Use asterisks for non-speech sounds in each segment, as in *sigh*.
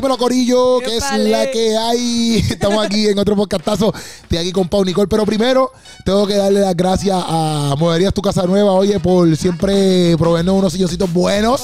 Dímelo, Corillo, que es la que hay. *laughs* Estamos aquí en otro podcastazo de aquí con Pau Nicole. Pero primero, tengo que darle las gracias a Moverías Tu Casa Nueva, oye, por siempre proveernos unos silloncitos buenos.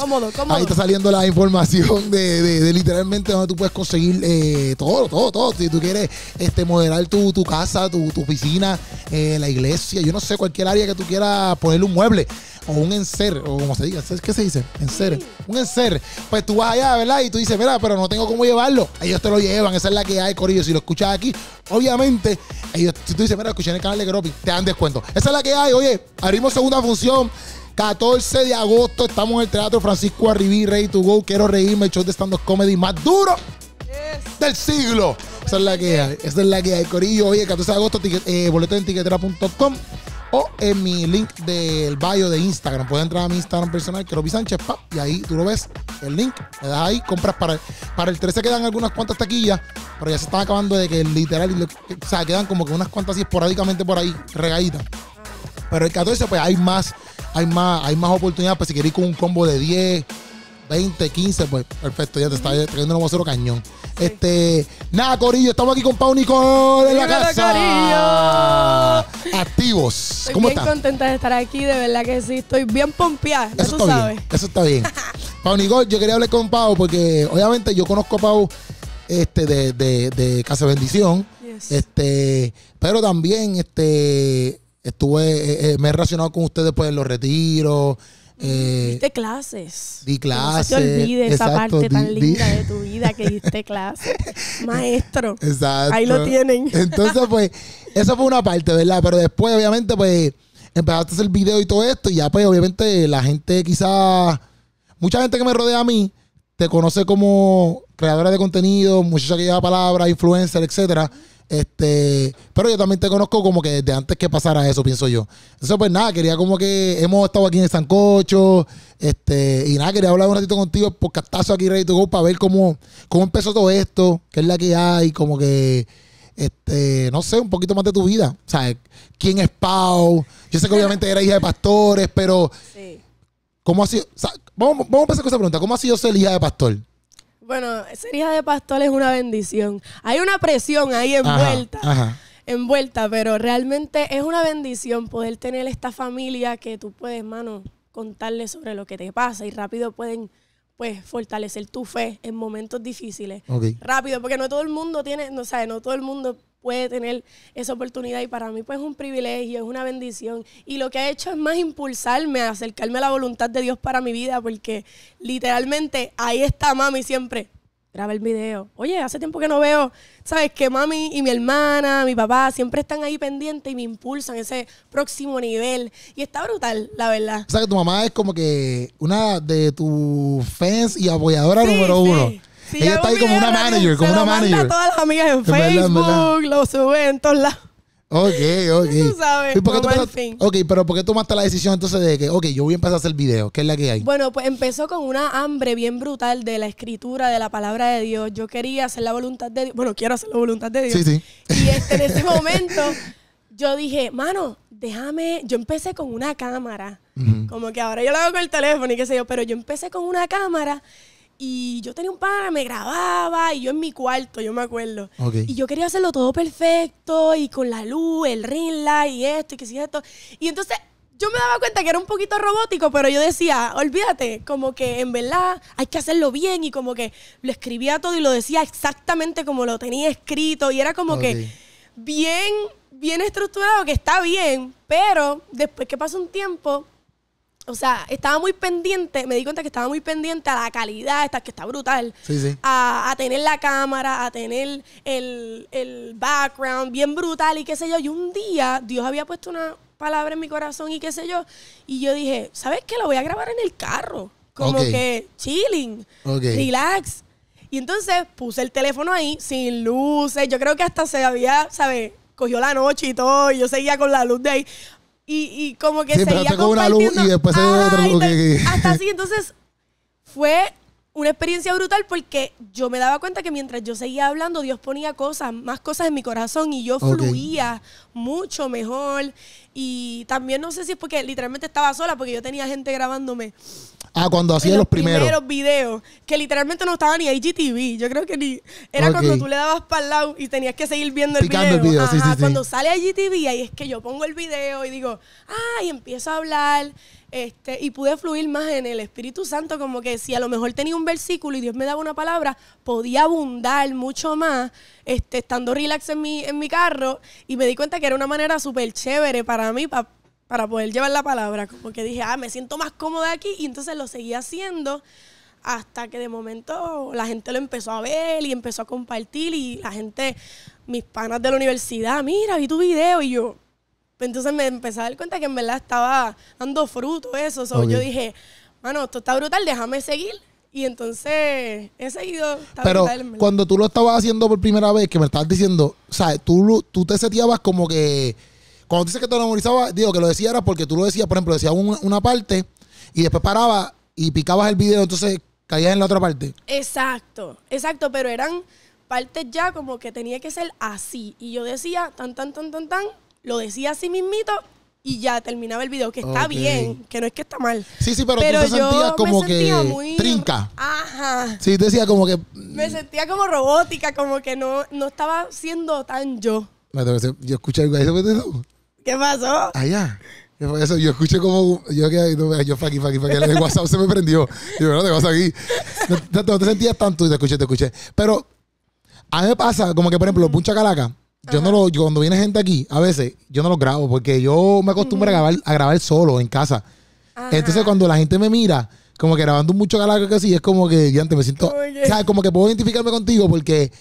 Ahí está saliendo la información de, literalmente donde tú puedes conseguir eh, todo, todo, todo. Si tú quieres este, moderar tu, tu casa, tu, tu oficina, eh, la iglesia, yo no sé, cualquier área que tú quieras ponerle un mueble o un enser, o como se diga, ¿sabes qué se dice? Enser, un enser. Pues tú vas allá, ¿verdad? Y tú dices, mira, pero no tengo cómo llevarlo. Ellos te lo llevan, esa es la que hay, Corillo. Si lo escuchas aquí, obviamente, si tú dices, mira, escuché en el canal de Gropi, te dan descuento. Esa es la que hay, oye, abrimos segunda función. 14 de agosto estamos en el Teatro Francisco Arribí, Rey to Go. Quiero reírme, el show de stand-up comedy más duro del siglo. Esa es la que hay, esa es la que hay, Corillo. Oye, 14 de agosto, eh, boleto en tiquetera.com en mi link del bio de Instagram. Puedes entrar a mi Instagram personal, que lo Sánchez, y ahí tú lo ves, el link, le das ahí, compras para el, para el 13 quedan algunas cuantas taquillas, pero ya se están acabando de que literal, o sea, quedan como que unas cuantas así esporádicamente por ahí, regaditas. Pero el 14, pues hay más, hay más, hay más oportunidades, pues si queréis con un combo de 10, 20, 15, pues perfecto, ya te está trayendo un cero cañón. Este, nada, Corillo, estamos aquí con Pau Nicole de la casa. Activos. Estoy ¿Cómo bien contenta de estar aquí, de verdad que sí. Estoy bien pompeada, eso sabes. Bien, eso está bien. *laughs* Pau Nicole, yo quería hablar con Pau porque obviamente yo conozco a Pau este, de, de, de Casa Bendición. Este, pero también este, estuve, eh, eh, me he relacionado con ustedes después en los retiros. Eh, diste clases. Di clases. No se olvide esa parte tan linda de tu vida que diste clases. *laughs* Maestro. Exacto. Ahí lo tienen. *laughs* Entonces, pues, eso fue una parte, ¿verdad? Pero después, obviamente, pues, empezaste a hacer video y todo esto. Y ya, pues, obviamente, la gente quizás. Mucha gente que me rodea a mí te conoce como creadora de contenido, muchacha que lleva palabras, influencer, etcétera. Este, pero yo también te conozco como que desde antes que pasara eso, pienso yo. Entonces, pues nada, quería como que hemos estado aquí en el Sancocho, este, y nada, quería hablar un ratito contigo por castazo aquí ready to go para ver cómo, cómo empezó todo esto, qué es la que hay, como que este, no sé, un poquito más de tu vida. O sea, quién es Pau. Yo sé que obviamente era hija de pastores, pero sí. ¿cómo ha sido? vamos, vamos a empezar con esa pregunta. ¿Cómo ha sido ser hija de pastor? Bueno, ser hija de pastor es una bendición. Hay una presión ahí envuelta. Envuelta, pero realmente es una bendición poder tener esta familia que tú puedes, mano, contarle sobre lo que te pasa y rápido pueden pues fortalecer tu fe en momentos difíciles. Rápido, porque no todo el mundo tiene, no o no todo el mundo puede tener esa oportunidad y para mí pues es un privilegio, es una bendición. Y lo que ha hecho es más impulsarme a acercarme a la voluntad de Dios para mi vida porque literalmente ahí está mami siempre. Graba el video. Oye, hace tiempo que no veo, ¿sabes? Que mami y mi hermana, mi papá, siempre están ahí pendiente y me impulsan ese próximo nivel. Y está brutal, la verdad. O sea, que tu mamá es como que una de tus fans y apoyadora número uno. Si ella está ahí como una manager, como una lo manager. Manda a todas las amigas en, Facebook, lo sube en todos lados. Ok, ok. *laughs* Tú sabes, por qué tú ok, pero ¿por qué tomaste la decisión entonces de que, ok, yo voy a empezar a hacer videos? ¿Qué es la que hay? Bueno, pues empezó con una hambre bien brutal de la escritura, de la palabra de Dios. Yo quería hacer la voluntad de Dios. Bueno, quiero hacer la voluntad de Dios. Sí, sí. Y este, en ese *laughs* momento yo dije, mano, déjame. Yo empecé con una cámara. Como que ahora yo lo hago con el teléfono y qué sé yo, pero yo empecé con una cámara y yo tenía un pan, me grababa, y yo en mi cuarto, yo me acuerdo. Y yo quería hacerlo todo perfecto, y con la luz, el ring light, y esto, y que si esto. Y entonces yo me daba cuenta que era un poquito robótico, pero yo decía, olvídate, como que en verdad hay que hacerlo bien, y como que lo escribía todo y lo decía exactamente como lo tenía escrito, y era como que bien, bien estructurado, que está bien, pero después que pasa un tiempo, o sea, estaba muy pendiente, me di cuenta que estaba muy pendiente a la calidad, esta, que está brutal, A, tener la cámara, a tener el, background bien brutal y qué sé yo. Y un día Dios había puesto una palabra en mi corazón y qué sé yo, y yo dije, ¿sabes qué? Lo voy a grabar en el carro, como que chilling, relax. Y entonces puse el teléfono ahí, sin luces, yo creo que hasta se había, ¿sabes? cogió la noche y todo, y yo seguía con la luz de ahí. Y, y como que seguía con una luz y después se Hasta así, *laughs* entonces fue una experiencia brutal porque yo me daba cuenta que mientras yo seguía hablando, Dios ponía cosas, más cosas en mi corazón y yo fluía mucho mejor. Y también no sé si es porque literalmente estaba sola, porque yo tenía gente grabándome. Ah, cuando hacía los, primeros. videos, que literalmente no estaba ni IGTV. Yo creo que ni. Era cuando tú le dabas para el lado y tenías que seguir viendo el video. cuando sale sale IGTV, ahí es que yo pongo el video y digo, ay empiezo a hablar. Este, y pude fluir más en el Espíritu Santo, como que si a lo mejor tenía un versículo y Dios me daba una palabra, podía abundar mucho más, este, estando relax en mi, en mi carro, y me di cuenta que era una manera súper chévere para mí, para, poder llevar la palabra. Como que dije, ah, me siento más cómoda aquí. Y entonces lo seguí haciendo hasta que de momento la gente lo empezó a ver y empezó a compartir. Y la gente, mis panas de la universidad, mira, vi tu video. Y yo, entonces me empecé a dar cuenta que en verdad estaba dando fruto eso. Yo dije, mano, esto está brutal, déjame seguir. Y entonces he seguido. Pero cuando tú lo estabas haciendo por primera vez, que me estabas diciendo, ¿sabes? Tú, tú te seteabas como que. Cuando dices que te lo digo que lo decías era porque tú lo decías, por ejemplo, decías una, una parte y después parabas y picabas el video, entonces caías en la otra parte. Exacto, exacto, pero eran partes ya como que tenía que ser así. Y yo decía, tan, tan, tan, tan, tan, lo decía así mismito y ya terminaba el video, que está bien, que no es que está mal. Sí, sí, pero, tú te sentías como que trinca. Ajá. Sí, decía como que mm. me sentía como robótica, como que no no estaba siendo tan yo. Yo escuché algo ahí, ¿Qué pasó? Allá. Eso, yo escuché como. Yo, yo, yo faki, faki, faki. El WhatsApp se me prendió. Yo, no te vas aquí. no, te sentías tanto y te escuché, te escuché. Pero a mí me pasa, como que, por ejemplo, Puncha Calaca yo no lo, cuando viene gente aquí, a veces yo no lo grabo porque yo me acostumbro a, grabar, a grabar solo en casa. Entonces cuando la gente me mira, como que grabando mucho galago que así, es como que ya antes me siento, o sea, como que puedo identificarme contigo porque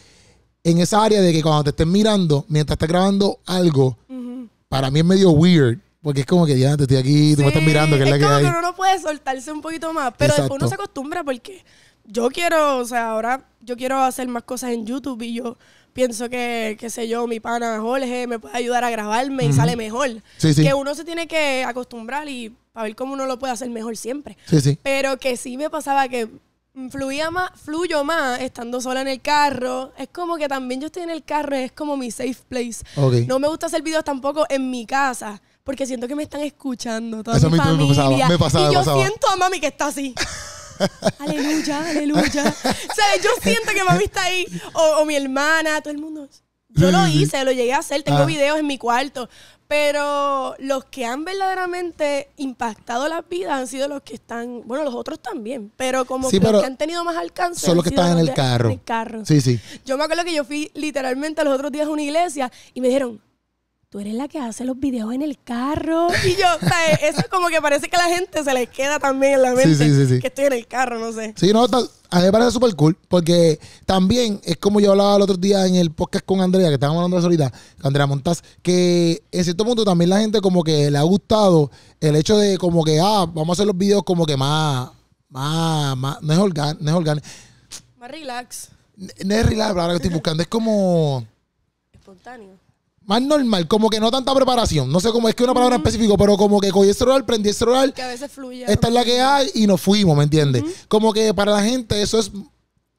en esa área de que cuando te estén mirando, mientras estás grabando algo, para mí es medio weird. Porque es como que ya te estoy aquí, tú me estás mirando, que es, la que hay. no puede soltarse un poquito más, pero después uno se acostumbra porque yo quiero, o sea, ahora yo quiero hacer más cosas en YouTube y yo pienso que, qué sé yo, mi pana Jorge me puede ayudar a grabarme y sale mejor. Que uno se tiene que acostumbrar y para ver cómo uno lo puede hacer mejor siempre. Pero que sí me pasaba que fluía más, fluyo más estando sola en el carro. Es como que también yo estoy en el carro, es como mi safe place. No me gusta hacer videos tampoco en mi casa porque siento que me están escuchando toda Eso familia. Me y yo siento a mami que está así. *laughs* aleluya, aleluya. ¿Sabes? Yo siento que ha visto ahí, o, mi hermana, todo el mundo. Yo lo hice, lo llegué a hacer, tengo ah. videos en mi cuarto. Pero los que han verdaderamente impactado las vidas han sido los que están, bueno, los otros también, pero como que los que han tenido más alcance. Son los que están en el carro. En el carro. Sí, sí. Yo me acuerdo que yo fui literalmente los otros días a una iglesia y me dijeron, tú eres la que hace los videos en el carro. Y yo, sea, e-, eso es como que parece que a la gente se le queda también en la mente que estoy en el carro, no sé. Sí, no, a mí me parece súper cool, porque también es como yo hablaba el otro día en el podcast con Andrea, que estábamos hablando de eso ahorita, Andrea Montaz, que en cierto punto también la gente como que le ha gustado el hecho de como que, ah, vamos a hacer los videos como que más, más, más, no es no es Más relax. No es relax, la palabra que estoy buscando, es como... Espontáneo más normal, como que no tanta preparación. No sé cómo es que una palabra específica, pero como que cogí el celular, prendí el celular. Que a veces fluye. Esta es la que hay y nos fuimos, ¿me entiendes? Como que para la gente eso es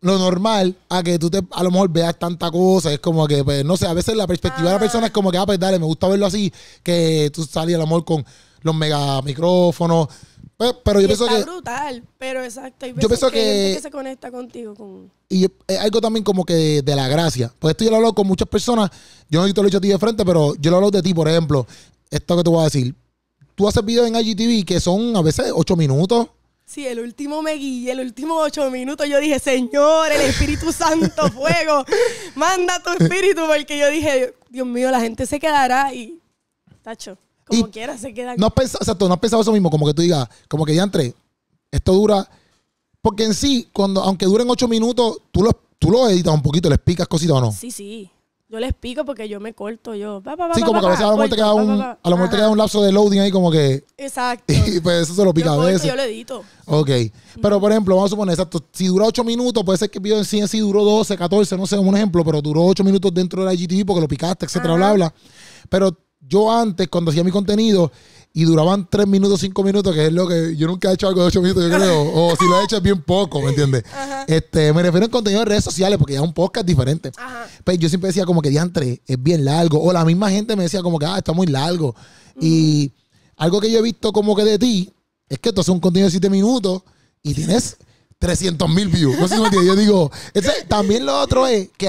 lo normal a que tú te a lo mejor veas tanta cosa. Es como que, pues, no sé, a veces la perspectiva de la persona es como que, ah, pues dale, me gusta verlo así, que tú salías a lo mejor con los mega micrófonos. Pues, pero, yo pienso que. brutal, pero exacto. yo pienso que. que se conecta contigo. Y es algo también como que de, la gracia. Pues esto yo lo hablo con muchas personas. Yo no te lo he dicho a ti de frente, pero yo lo hablo de ti, por ejemplo. Esto que te voy a decir. Tú haces videos en IGTV que son a veces ocho minutos, Sí, el último me el último ocho minutos yo dije, Señor, el Espíritu Santo, *laughs* fuego, manda tu Espíritu, porque yo dije, Dios mío, la gente se quedará y, tacho, como quiera se queda. No has pensado, no has pensado eso mismo, como que tú digas, como que ya entré, esto dura, porque en sí, cuando, aunque duren ocho minutos, tú los tú lo editas un poquito, les picas cositas o no. Sí, sí. Yo les pico porque yo me corto yo. sí, como que a veces a lo mejor te queda un, a lo queda un lapso de loading ahí como que. Exacto. *laughs* Y pues eso se lo pica a veces. yo lo edito. Ok. Pero por ejemplo, vamos a suponer, exacto, si dura 8 minutos, puede ser que el video en sí duró 12, 14, no sé, un ejemplo, pero duró 8 minutos dentro de la GTV porque lo picaste, etcétera, bla, bla. Pero yo antes, cuando hacía mi contenido, y duraban tres minutos, cinco minutos, que es lo que yo nunca he hecho algo de 8 minutos, yo creo, o si lo he hecho es bien poco, ¿me entiendes? *laughs* Este, me refiero en contenido de redes sociales, porque ya es un podcast diferente. Pero pues, yo siempre decía como que antes es bien largo, o la misma gente me decía como que, ah, está muy largo. Y mm. algo que yo he visto como que de ti, es que tú haces un contenido de 7 minutos y tienes 300 mil views. Yo digo, también lo otro es que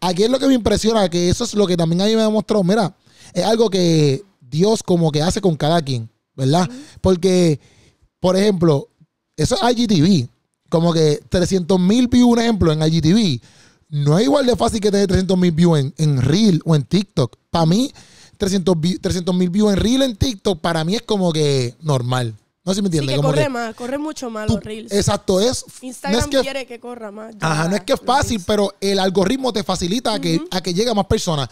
aquí es lo que me impresiona, que eso es lo que también a mí me ha mira, es algo que Dios como que hace con cada quien, ¿verdad? Porque, por ejemplo, eso es IGTV. Como que 300 mil views, un ejemplo, en IGTV. No es igual de fácil que tener 300 mil views en, en Reel o en TikTok. Para mí, 300 mil views en Reel en TikTok, para mí es como que normal. No sé si me entiendes. corre más, corre mucho más los Reels. Exacto, es. Instagram quiere que corra más. Ajá, no es que es fácil, pero el algoritmo te facilita a que, a que llegue más personas.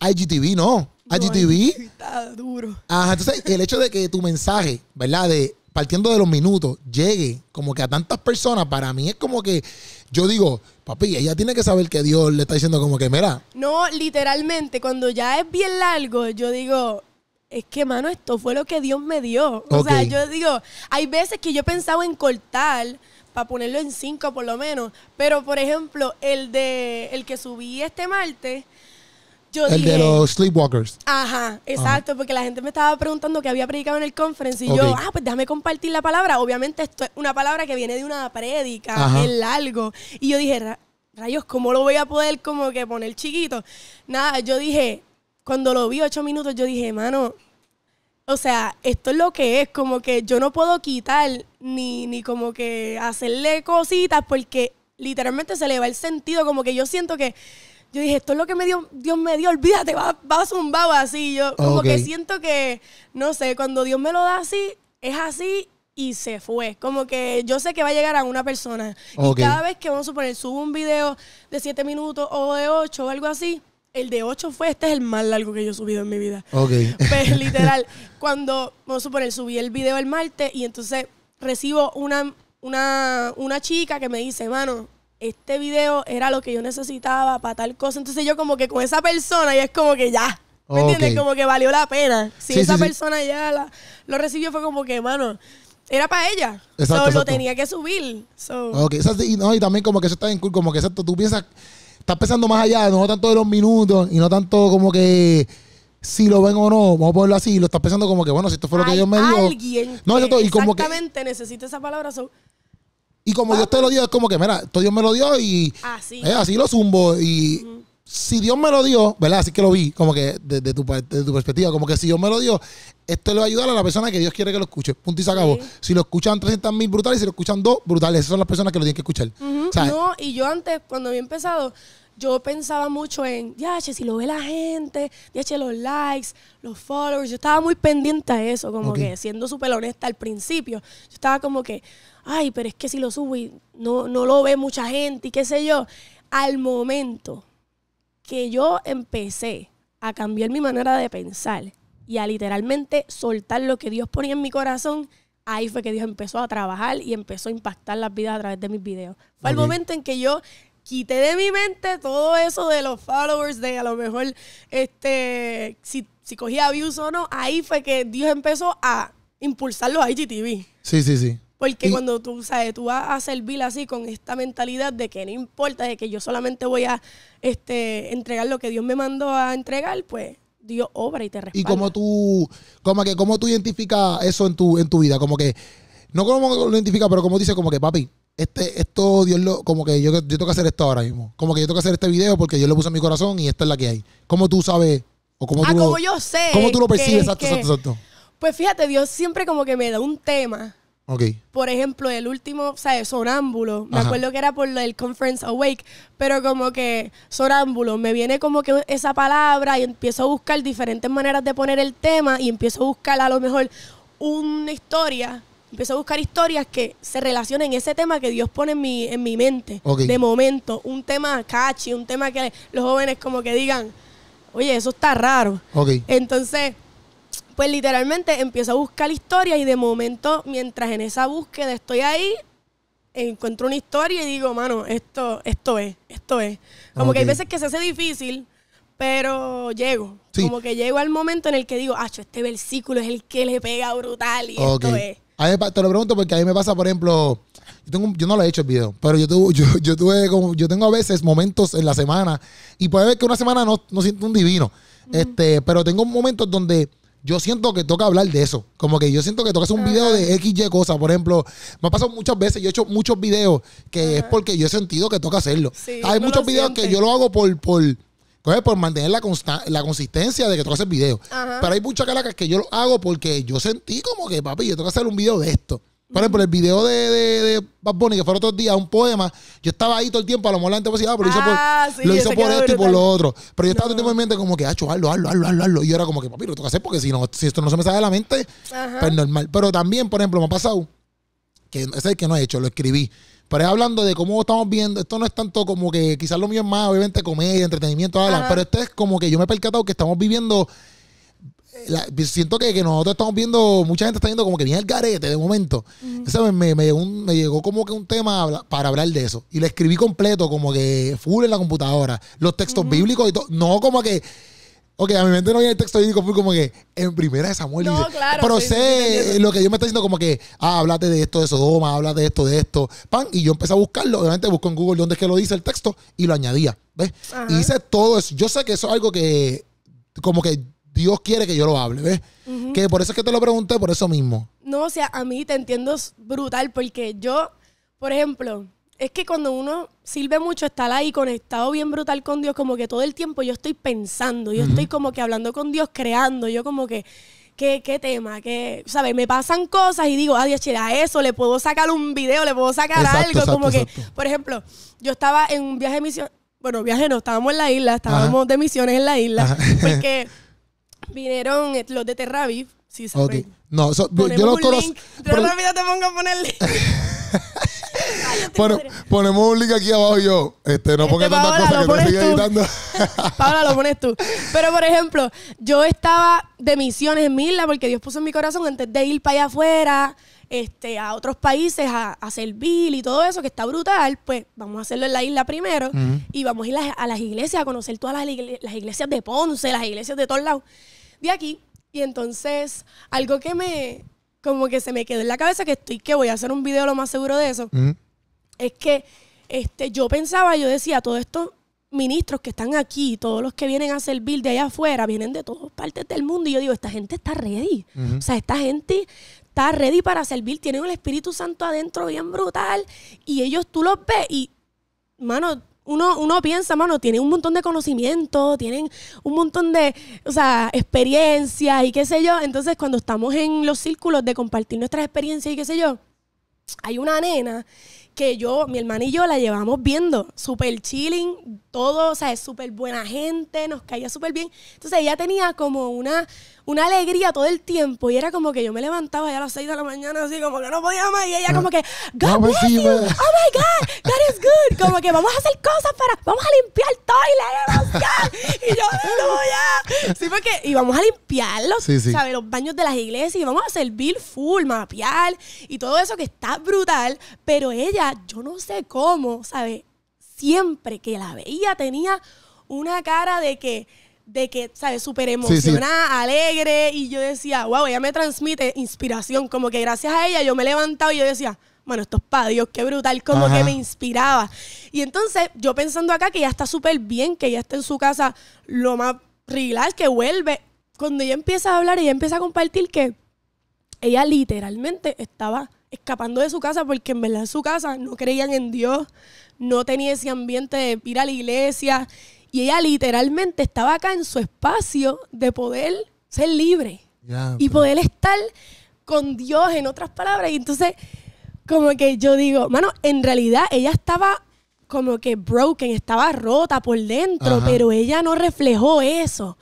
IGTV no. IGTV. está duro. Ajá, entonces el hecho de que tu mensaje, ¿verdad? De partiendo de los minutos, llegue como que a tantas personas, para mí es como que yo digo, papi, ella tiene que saber que Dios le está diciendo como que, mira. No, literalmente, cuando ya es bien largo, yo digo, es que, mano, esto fue lo que Dios me dio. O sea, yo digo, hay veces que yo pensaba en cortar para ponerlo en cinco por lo menos, pero por ejemplo, el de el que subí este martes, el de los Sleepwalkers. Ajá, exacto, porque la gente me estaba preguntando qué había predicado en el conference y yo, ah, pues déjame compartir la palabra. Obviamente esto es una palabra que viene de una prédica, es largo. Y yo dije, rayos, ¿cómo lo voy a poder como que poner chiquito? Nada, yo dije, cuando lo vi ocho minutos, yo dije, mano, o sea, esto es lo que es, como que yo no puedo quitar ni, ni como que hacerle cositas porque literalmente se le va el sentido, como que yo siento que yo dije, esto es lo que me dio, Dios me dio, olvídate, va, va zumbado así. Yo como que siento que, no sé, cuando Dios me lo da así, es así y se fue. Como que yo sé que va a llegar a una persona. Y cada vez que vamos a suponer, subo un video de siete minutos o de ocho o algo así, el de ocho fue, este es el más largo que yo he subido en mi vida. *laughs* Pero pues, *laughs* literal, cuando, vamos a suponer, subí el video el martes y entonces recibo una, una, chica que me dice, hermano, este video era lo que yo necesitaba para tal cosa. Entonces yo como que con esa persona y es como que ya. ¿Me entiendes? Como que valió la pena. Si esa persona ya lo recibió fue como que, mano, era para ella. Exacto, Lo tenía que subir. y, no, y también como que eso está en cool, como que exacto, tú piensas, estás pensando más allá, no tanto de los minutos y no tanto como que si lo ven o no, vamos a ponerlo así, lo estás pensando como que, bueno, si esto fue lo que me dio. Alguien exactamente esa palabra, y como Dios te lo dio, es como que, mira, esto Dios me lo dio y así, eh, lo zumbo. Y si Dios me lo dio, ¿verdad? Así que lo vi, como que desde tu, tu perspectiva, como que si Dios me lo dio, esto le va a ayudar a la persona que Dios quiere que lo escuche. Punto y se acabó. Si lo escuchan 300 mil brutales, si lo escuchan dos brutales, esas son las personas que lo tienen que escuchar. No, y yo antes, cuando había empezado, yo pensaba mucho en, ya, che, si lo ve la gente, che, los likes, los followers. Yo estaba muy pendiente a eso, como que siendo súper honesta al principio. Yo estaba como que, ay, pero es que si lo subo y no, no lo ve mucha gente y qué sé yo. Al momento que yo empecé a cambiar mi manera de pensar y a literalmente soltar lo que Dios ponía en mi corazón, ahí fue que Dios empezó a trabajar y empezó a impactar las vidas a través de mis videos. Fue el momento en que yo quité de mi mente todo eso de los followers, de a lo mejor este si, si cogía views o no, ahí fue que Dios empezó a impulsarlo los IGTV. Sí, sí, sí. Porque cuando tú, sabes, tú vas a servir así con esta mentalidad de que no importa, de que yo solamente voy a este, entregar lo que Dios me mandó a entregar, pues Dios obra y te respalda. ¿Y cómo tú, como que, cómo tú identificas eso en tu, en tu vida? Como que, no como lo identificas, pero como dices, como que papi, este, esto Dios lo, como que yo, yo tengo que hacer esto ahora mismo. Como que yo tengo que hacer este video porque yo lo puse en mi corazón y esta es la que hay. ¿Cómo tú sabes? O ah, como yo sé. ¿Cómo tú lo percibes? Pues fíjate, Dios siempre como que me da un tema por ejemplo, el último, o sea, Sonámbulo, me acuerdo que era por el Conference Awake, pero como que Sonámbulo, me viene como que esa palabra y empiezo a buscar diferentes maneras de poner el tema y empiezo a buscar a lo mejor una historia, empiezo a buscar historias que se relacionen ese tema que Dios pone en mi, en mi mente de momento, un tema catchy, un tema que los jóvenes como que digan, oye, eso está raro. Entonces pues literalmente empiezo a buscar historias y de momento, mientras en esa búsqueda estoy ahí, encuentro una historia y digo, mano, esto, esto es, esto es. Como que hay veces que se hace difícil, pero llego. Como que llego al momento en el que digo, ah, este versículo es el que le pega brutal y esto es. A te lo pregunto porque a mí me pasa, por ejemplo, yo, tengo, yo no lo he hecho el video, pero yo, tuve, *laughs* yo, tuve yo tengo a veces momentos en la semana y puede ver que una semana no, siento un divino, este, pero tengo momentos donde yo siento que toca hablar de eso. Como que yo siento que toca hacer un video de XY cosa Por ejemplo, me ha pasado muchas veces, yo he hecho muchos videos que es porque yo he sentido que toca hacerlo. Hay muchos videos que yo lo hago por, por, por mantener la, consistencia de que toca hacer videos. Pero hay muchas caracas que yo lo hago porque yo sentí como que, papi, yo tengo que hacer un video de esto. Por ejemplo, el video de, de, Bad Bunny, que fue otro día, un poema, yo estaba ahí todo el tiempo, a lo mejor la gente ah, pero lo hizo por ah, esto y por lo otro. Pero yo estaba todo el tiempo en mente como que, ah, hazlo, hazlo, hazlo, hazlo, hazlo. Y yo era como que, papi, lo tengo que hacer porque si, no, si esto no se me sale de la mente, Ajá. Pues normal. Pero también, por ejemplo, me ha pasado, que ese es el que no he hecho, lo escribí. Pero es hablando de cómo estamos viendo, esto no es tanto como que quizás lo mío es más, obviamente, comedia, entretenimiento, pero esto es como que yo me he percatado que estamos viviendo pues, siento que, nosotros estamos viendo, mucha gente está viendo como que viene el garete de momento. Me, llegó como que un tema para hablar de eso. Y lo escribí completo, como que full en la computadora. Los textos bíblicos y todo. No como que. Ok, a mi mente no viene el texto bíblico, fui como que en primera de Samuel. pero sé lo que yo me está diciendo, como que, ah, háblate de esto de Sodoma, háblate de esto, de esto. Pan, y yo empecé a buscarlo. Obviamente busco en Google dónde es que lo dice el texto y lo añadía. ¿Ves? Y hice todo eso. Yo sé que eso es algo que, como que Dios quiere que yo lo hable, ¿ves? Que por eso es que te lo pregunté, por eso mismo. No, o sea, a mí te entiendo brutal, porque yo, por ejemplo, es que cuando uno sirve mucho, estar ahí conectado bien brutal con Dios, como que todo el tiempo yo estoy pensando, yo estoy como que hablando con Dios, creando, yo como que, ¿qué, tema? que ¿Sabes? Me pasan cosas y digo, adiós, ah, a eso, le puedo sacar un video, le puedo sacar algo, como que, por ejemplo, yo estaba en un viaje de misión, bueno, viaje no, estábamos en la isla, estábamos de misiones en la isla, porque... *laughs* Vinieron eh, los de Terraviv. Sí, saben. No, yo los conozco. pero te pongo a ponerle. *laughs* ponemos un link aquí abajo yo. Este, no este ponga tantas cosas que te sigue editando. *laughs* Paola, lo pones tú. Pero, por ejemplo, yo estaba de misiones en Mila porque Dios puso en mi corazón antes de ir para allá afuera, este, a otros países, a, a servir y todo eso, que está brutal. Pues vamos a hacerlo en la isla primero y vamos a ir a, las iglesias, a conocer todas las, las iglesias de Ponce, las iglesias de todos lados de aquí. Y entonces, algo que me, como que se me quedó en la cabeza, que estoy, que voy a hacer un video lo más seguro de eso, mm. es que este, yo pensaba, yo decía, todos estos ministros que están aquí, todos los que vienen a servir de allá afuera, vienen de todas partes del mundo. Y yo digo, esta gente está ready. O sea, esta gente está ready para servir, tienen el Espíritu Santo adentro bien brutal. Y ellos tú los ves y, mano, uno, uno piensa, mano, tienen un montón de conocimiento, tienen un montón de, o sea, experiencias y qué sé yo. Entonces, cuando estamos en los círculos de compartir nuestras experiencias y qué sé yo, hay una nena que yo, mi hermana y yo la llevamos viendo, súper chilling, todo, o sea, es súper buena gente, nos caía súper bien. Entonces ella tenía como una, una alegría todo el tiempo. Y era como que yo me levantaba ya a las 6 de la mañana, así como que no podía más. Y ella, ah, como que, God pues bless you. Pues". Oh my God, that is good. Como que vamos a hacer cosas para, vamos a limpiar el toilet. Oh y yo, no, ya. Sí, porque íbamos a limpiar Los baños de las iglesias y vamos a servir full, mapear y todo eso que está brutal. Pero ella, yo no sé cómo, ¿sabes? Siempre que la veía tenía una cara de que de que, ¿sabes? Súper emocionada, alegre. Y yo decía, wow, ella me transmite inspiración. Como que gracias a ella yo me levantaba y yo decía, bueno, estos Dios, qué brutal, como que me inspiraba. Y entonces yo pensando acá que ya está súper bien, que ya está en su casa lo más regular que vuelve. Cuando ella empieza a hablar, ella empieza a compartir que ella literalmente estaba escapando de su casa porque en verdad en su casa no creían en Dios, no tenía ese ambiente de ir a la iglesia. Y ella literalmente estaba acá en su espacio de poder ser libre y poder estar con Dios, en otras palabras. Y entonces, como que yo digo, mano, en realidad ella estaba como que broken, estaba rota por dentro, pero ella no reflejó eso.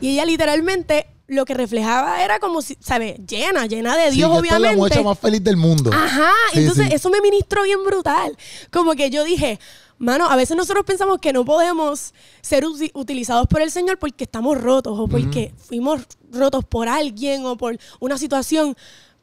Y ella literalmente lo que reflejaba era como si, ¿sabes? Llena, llena de Dios, obviamente. Es la muchacha más feliz del mundo. Ajá. entonces, eso me ministró bien brutal. Como que yo dije, mano, a veces nosotros pensamos que no podemos ser utilizados por el Señor porque estamos rotos o porque fuimos rotos por alguien o por una situación.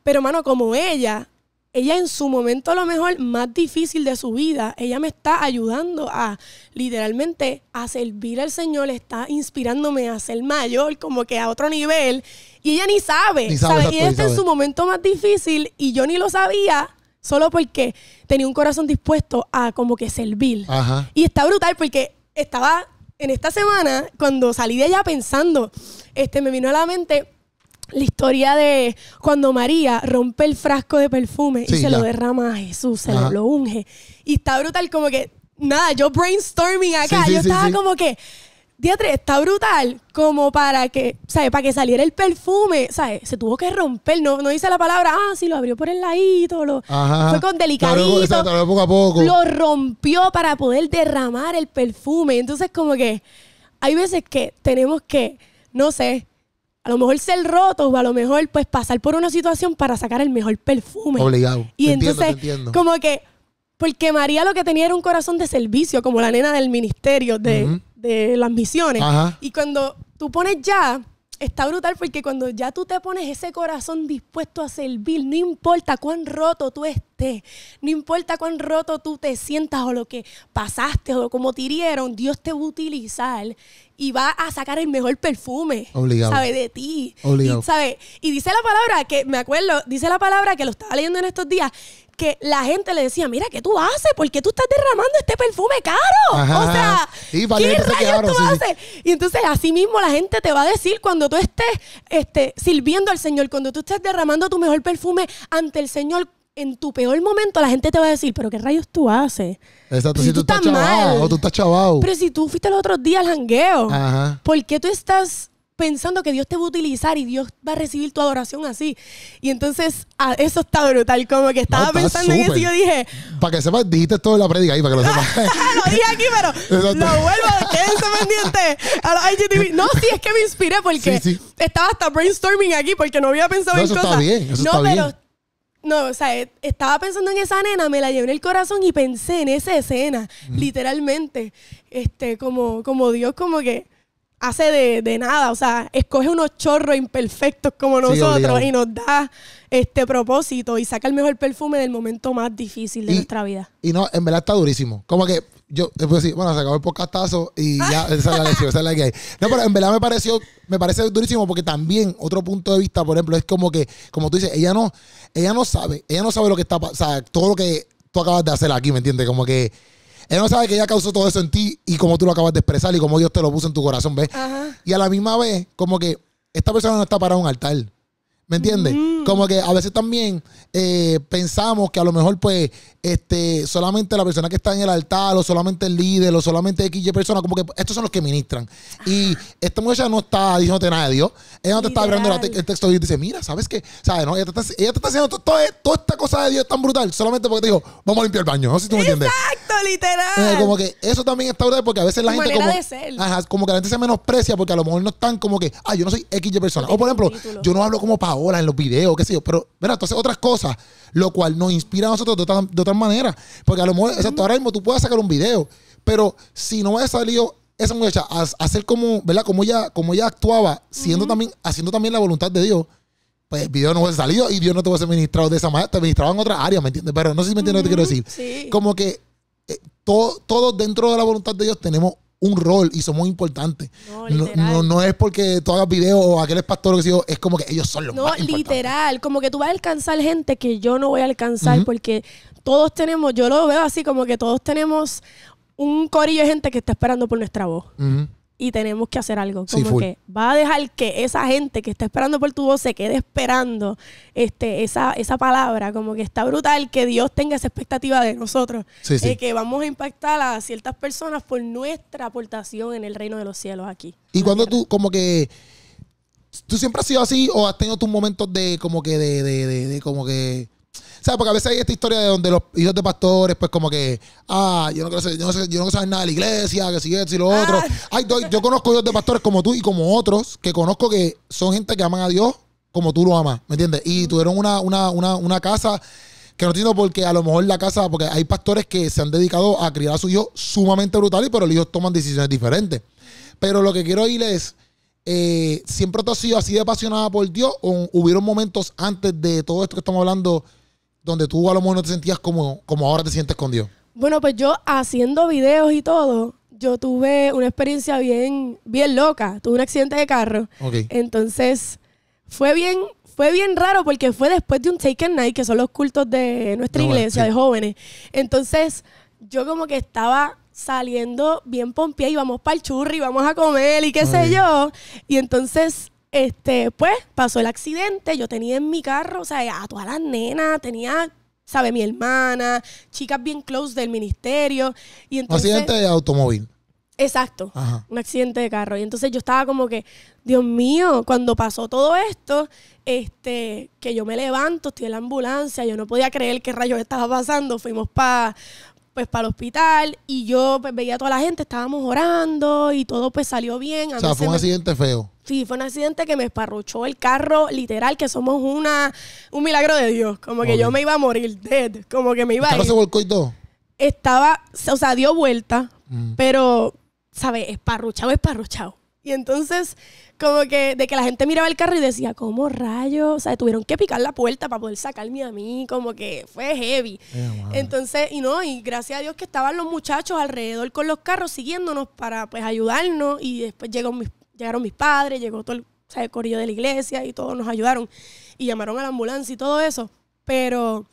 Pero, mano, como ella, ella en su momento a lo mejor más difícil de su vida, ella me está ayudando a literalmente a servir al Señor, está inspirándome a ser mayor, como que a otro nivel, y ella ni sabe, y ella en su momento más difícil y yo ni lo sabía solo porque tenía un corazón dispuesto a como que servir. Y está brutal porque estaba en esta semana, cuando salí de allá pensando, este, me vino a la mente la historia de cuando María rompe el frasco de perfume y se lo derrama a Jesús, se lo unge. Y está brutal como que, nada, yo brainstorming acá, yo estaba como que, diatre, está brutal como para que, ¿sabes? Para que saliera el perfume, ¿sabes? Se tuvo que romper, no, no dice la palabra, ah, sí, lo abrió por el ladito, lo, Ajá. fue con delicadito. Lo rompió para poder derramar el perfume. Entonces, como que hay veces que tenemos que, no sé, a lo mejor ser rotos o a lo mejor pues pasar por una situación para sacar el mejor perfume. Obligado. Y entonces, como que, porque María lo que tenía era un corazón de servicio, como la nena del ministerio, de de las misiones. Y cuando tú pones ya, está brutal porque cuando ya tú te pones ese corazón dispuesto a servir, no importa cuán roto tú estés, no importa cuán roto tú te sientas o lo que pasaste o cómo te hirieron, Dios te va a utilizar y va a sacar el mejor perfume, ¿sabe? De ti. Y, ¿sabe? y dice la palabra, que me acuerdo, dice la palabra que lo estaba leyendo en estos días, que la gente le decía, mira, ¿qué tú haces? ¿Por qué tú estás derramando este perfume caro? o sea, ¿qué rayos tú haces? Y entonces, así mismo la gente te va a decir cuando tú estés este, sirviendo al Señor, cuando tú estés derramando tu mejor perfume ante el Señor, en tu peor momento la gente te va a decir, pero ¿qué rayos tú haces? Exacto, si, tú, estás chavado, o tú estás chavado. Pero si tú fuiste los otros días al jangueo, Ajá. ¿por qué tú estás pensando que Dios te va a utilizar y Dios va a recibir tu adoración así? Y entonces, ah, eso está brutal, como que estaba pensando en eso y yo dije... Para que sepas, dijiste todo en la predica ahí, para que lo sepas. *laughs* lo dije aquí, pero lo vuelvo, quédense pendiente a la IGTV. No, sí, es que me inspiré porque estaba hasta brainstorming aquí porque no había pensado en en eso Está bien, eso no, está Bien no, o sea, e, estaba pensando en esa nena, me la llevé en el corazón y pensé en esa escena, literalmente. Este, como, como Dios, como que hace de, nada, o sea, escoge unos chorros imperfectos como nosotros y nos da este propósito y saca el mejor perfume del momento más difícil de nuestra vida. Y no, en verdad está durísimo. Como que yo después sí, bueno, se acabó el podcastazo y ya esa la lección, esa es la que hay. No, pero en verdad me pareció, me parece durísimo porque también otro punto de vista, por ejemplo, es como que, como tú dices, ella no, ella no sabe, ella no sabe lo que está pasando, sea, todo lo que tú acabas de hacer aquí, ¿me entiendes? Como que ella no sabe que ella causó todo eso en ti y cómo tú lo acabas de expresar y cómo Dios te lo puso en tu corazón, ¿ves? Y a la misma vez, como que esta persona no está para un altar. ¿Me entiendes? Como que a veces también eh, pensamos que a lo mejor, pues, este, solamente la persona que está en el altar, o solamente el líder, o solamente X persona, como que estos son los que ministran. Y esta muchacha no está diciéndote nada de Dios. Ella no te está abriendo el texto y dice, mira, ¿sabes qué? ¿Sabes? No? Ella, te está, haciendo toda esta cosa de Dios tan brutal, solamente porque te dijo, vamos a limpiar el baño. No sé si tú me entiendes. Exacto, literal. Eh, como que eso también está brutal porque a veces la gente. Como, Ajá, como que la gente se menosprecia porque a lo mejor no están como que, ah, yo no soy X persona. O por ejemplo, yo no hablo como padre ahora en los videos, qué sé yo, pero, mira, tú otras cosas, lo cual nos inspira a nosotros de otra, manera, porque a lo mejor, exacto, ahora mismo tú puedes sacar un video, pero si no hubiese salido esa muchacha hacer como, ¿verdad? Como ella, como ella actuaba, siendo también, haciendo también la voluntad de Dios, pues el video no hubiese salido y Dios no te hubiese ministrado de esa manera, te ministraba en otra área, ¿me entiendes? Pero no sé si me entiendes lo que quiero decir. Como que eh, todo, todos dentro de la voluntad de Dios tenemos un rol y son muy importantes. No, es porque tú hagas videos o aquel es pastor que es como que ellos son los no, No, literal, como que tú vas a alcanzar gente que yo no voy a alcanzar porque todos tenemos, yo lo veo así como que todos tenemos un corillo de gente que está esperando por nuestra voz y tenemos que hacer algo. Como que va a dejar que esa gente que está esperando por tu voz se quede esperando este, esa, palabra. Como que está brutal que Dios tenga esa expectativa de nosotros. Sí, eh, que vamos a impactar a ciertas personas por nuestra aportación en el reino de los cielos aquí. Y cuando tú, como que. ¿Tú siempre has sido así o has tenido tus momentos de como que de como que ¿Sabes? Porque a veces hay esta historia de donde los hijos de pastores, pues como que, ah, yo no quiero saber, yo sé, nada de la iglesia, que si esto y lo otro. Ah. Ay, yo, conozco hijos de pastores como tú y como otros que conozco que son gente que aman a Dios como tú lo amas, ¿me entiendes? Y tuvieron una, casa que no entiendo porque a lo mejor la casa, porque hay pastores que se han dedicado a criar a sus hijos sumamente brutales, pero los hijos toman decisiones diferentes. Pero lo que quiero oírles, eh, ¿siempre tú has sido así de apasionada por Dios o hubieron momentos antes de todo esto que estamos hablando donde tú a lo mejor no te sentías como, como ahora te sientes con Dios? Bueno, pues yo haciendo videos y todo, yo tuve una experiencia bien, bien loca. Tuve un accidente de carro. Entonces, fue bien, fue bien raro porque fue después de un take night, que son los cultos de nuestra iglesia, de jóvenes. Entonces, yo como que estaba saliendo bien pompía y vamos para el churri, vamos a comer y qué sé yo. Y entonces este, pues, pasó el accidente, yo tenía en mi carro, o sea, a todas las nenas, tenía, sabe, mi hermana, chicas bien close del ministerio. Y entonces, un accidente de automóvil. Exacto, un accidente de carro. Y entonces yo estaba como que, Dios mío, cuando pasó todo esto, este, que yo me levanto, estoy en la ambulancia, yo no podía creer qué rayos estaba pasando. Fuimos para pues para el hospital y yo pues, veía a toda la gente, estábamos orando y todo pues salió bien. o sea, fue un accidente feo. Sí, fue un accidente que me esparruchó el carro, literal, que somos una un milagro de Dios. Como que yo me iba a morir dead, como que me iba a ir. se volcó y todo? Estaba, o sea, dio vuelta, mm. pero, ¿sabes? Esparruchado, esparruchado. Y entonces, como que de que la gente miraba el carro y decía, ¿cómo rayos? O sea, tuvieron que picar la puerta para poder sacarme a mí, como que fue heavy. Eh, entonces, y no, y gracias a Dios que estaban los muchachos alrededor con los carros siguiéndonos para pues ayudarnos. Y después llegó mi, Llegaron mis padres, llegó todo el, corillo de la iglesia y todos nos ayudaron y llamaron a la ambulancia y todo eso. Pero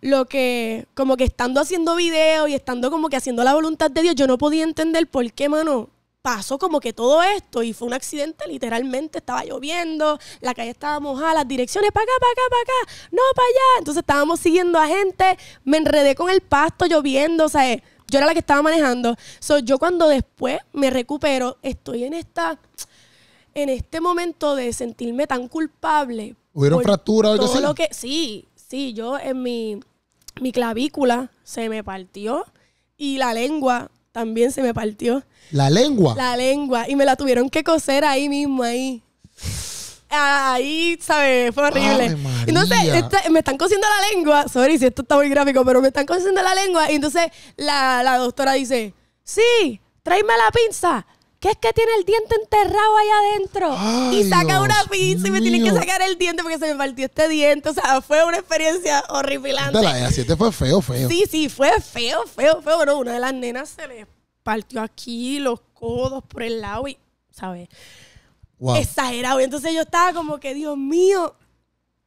lo que, como que estando haciendo video y estando como que haciendo la voluntad de Dios, yo no podía entender por qué, mano, pasó como que todo esto y fue un accidente, literalmente estaba lloviendo, la calle estaba mojada, las direcciones para acá, para acá, para acá, no para allá. Entonces estábamos siguiendo a gente, me enredé con el pasto lloviendo, o sea, yo era la que estaba manejando. yo cuando después me recupero, estoy en esta en este momento de sentirme tan culpable. ¿Hubieron fracturas o algo así? Lo sí, sí, yo en mi, mi clavícula se me partió y la lengua también se me partió. ¿La lengua? La lengua. Y me la tuvieron que coser ahí mismo, ahí ahí, ¿sabes? Fue horrible. Entonces, me están cosiendo la lengua. Sorry si esto está muy gráfico, pero me están cosiendo la lengua. Y entonces la, doctora dice, sí, tráeme la pinza. qué es que tiene el diente enterrado ahí adentro. y saca una pinza y me tienen que sacar el diente porque se me partió este diente. O sea, fue una experiencia horripilante. La así te fue feo, feo. Sí, sí, fue feo, feo, feo. Bueno, una de las nenas se le partió aquí los codos por el lado y, ¿sabes? Exagerado. Y entonces yo estaba como que, Dios mío,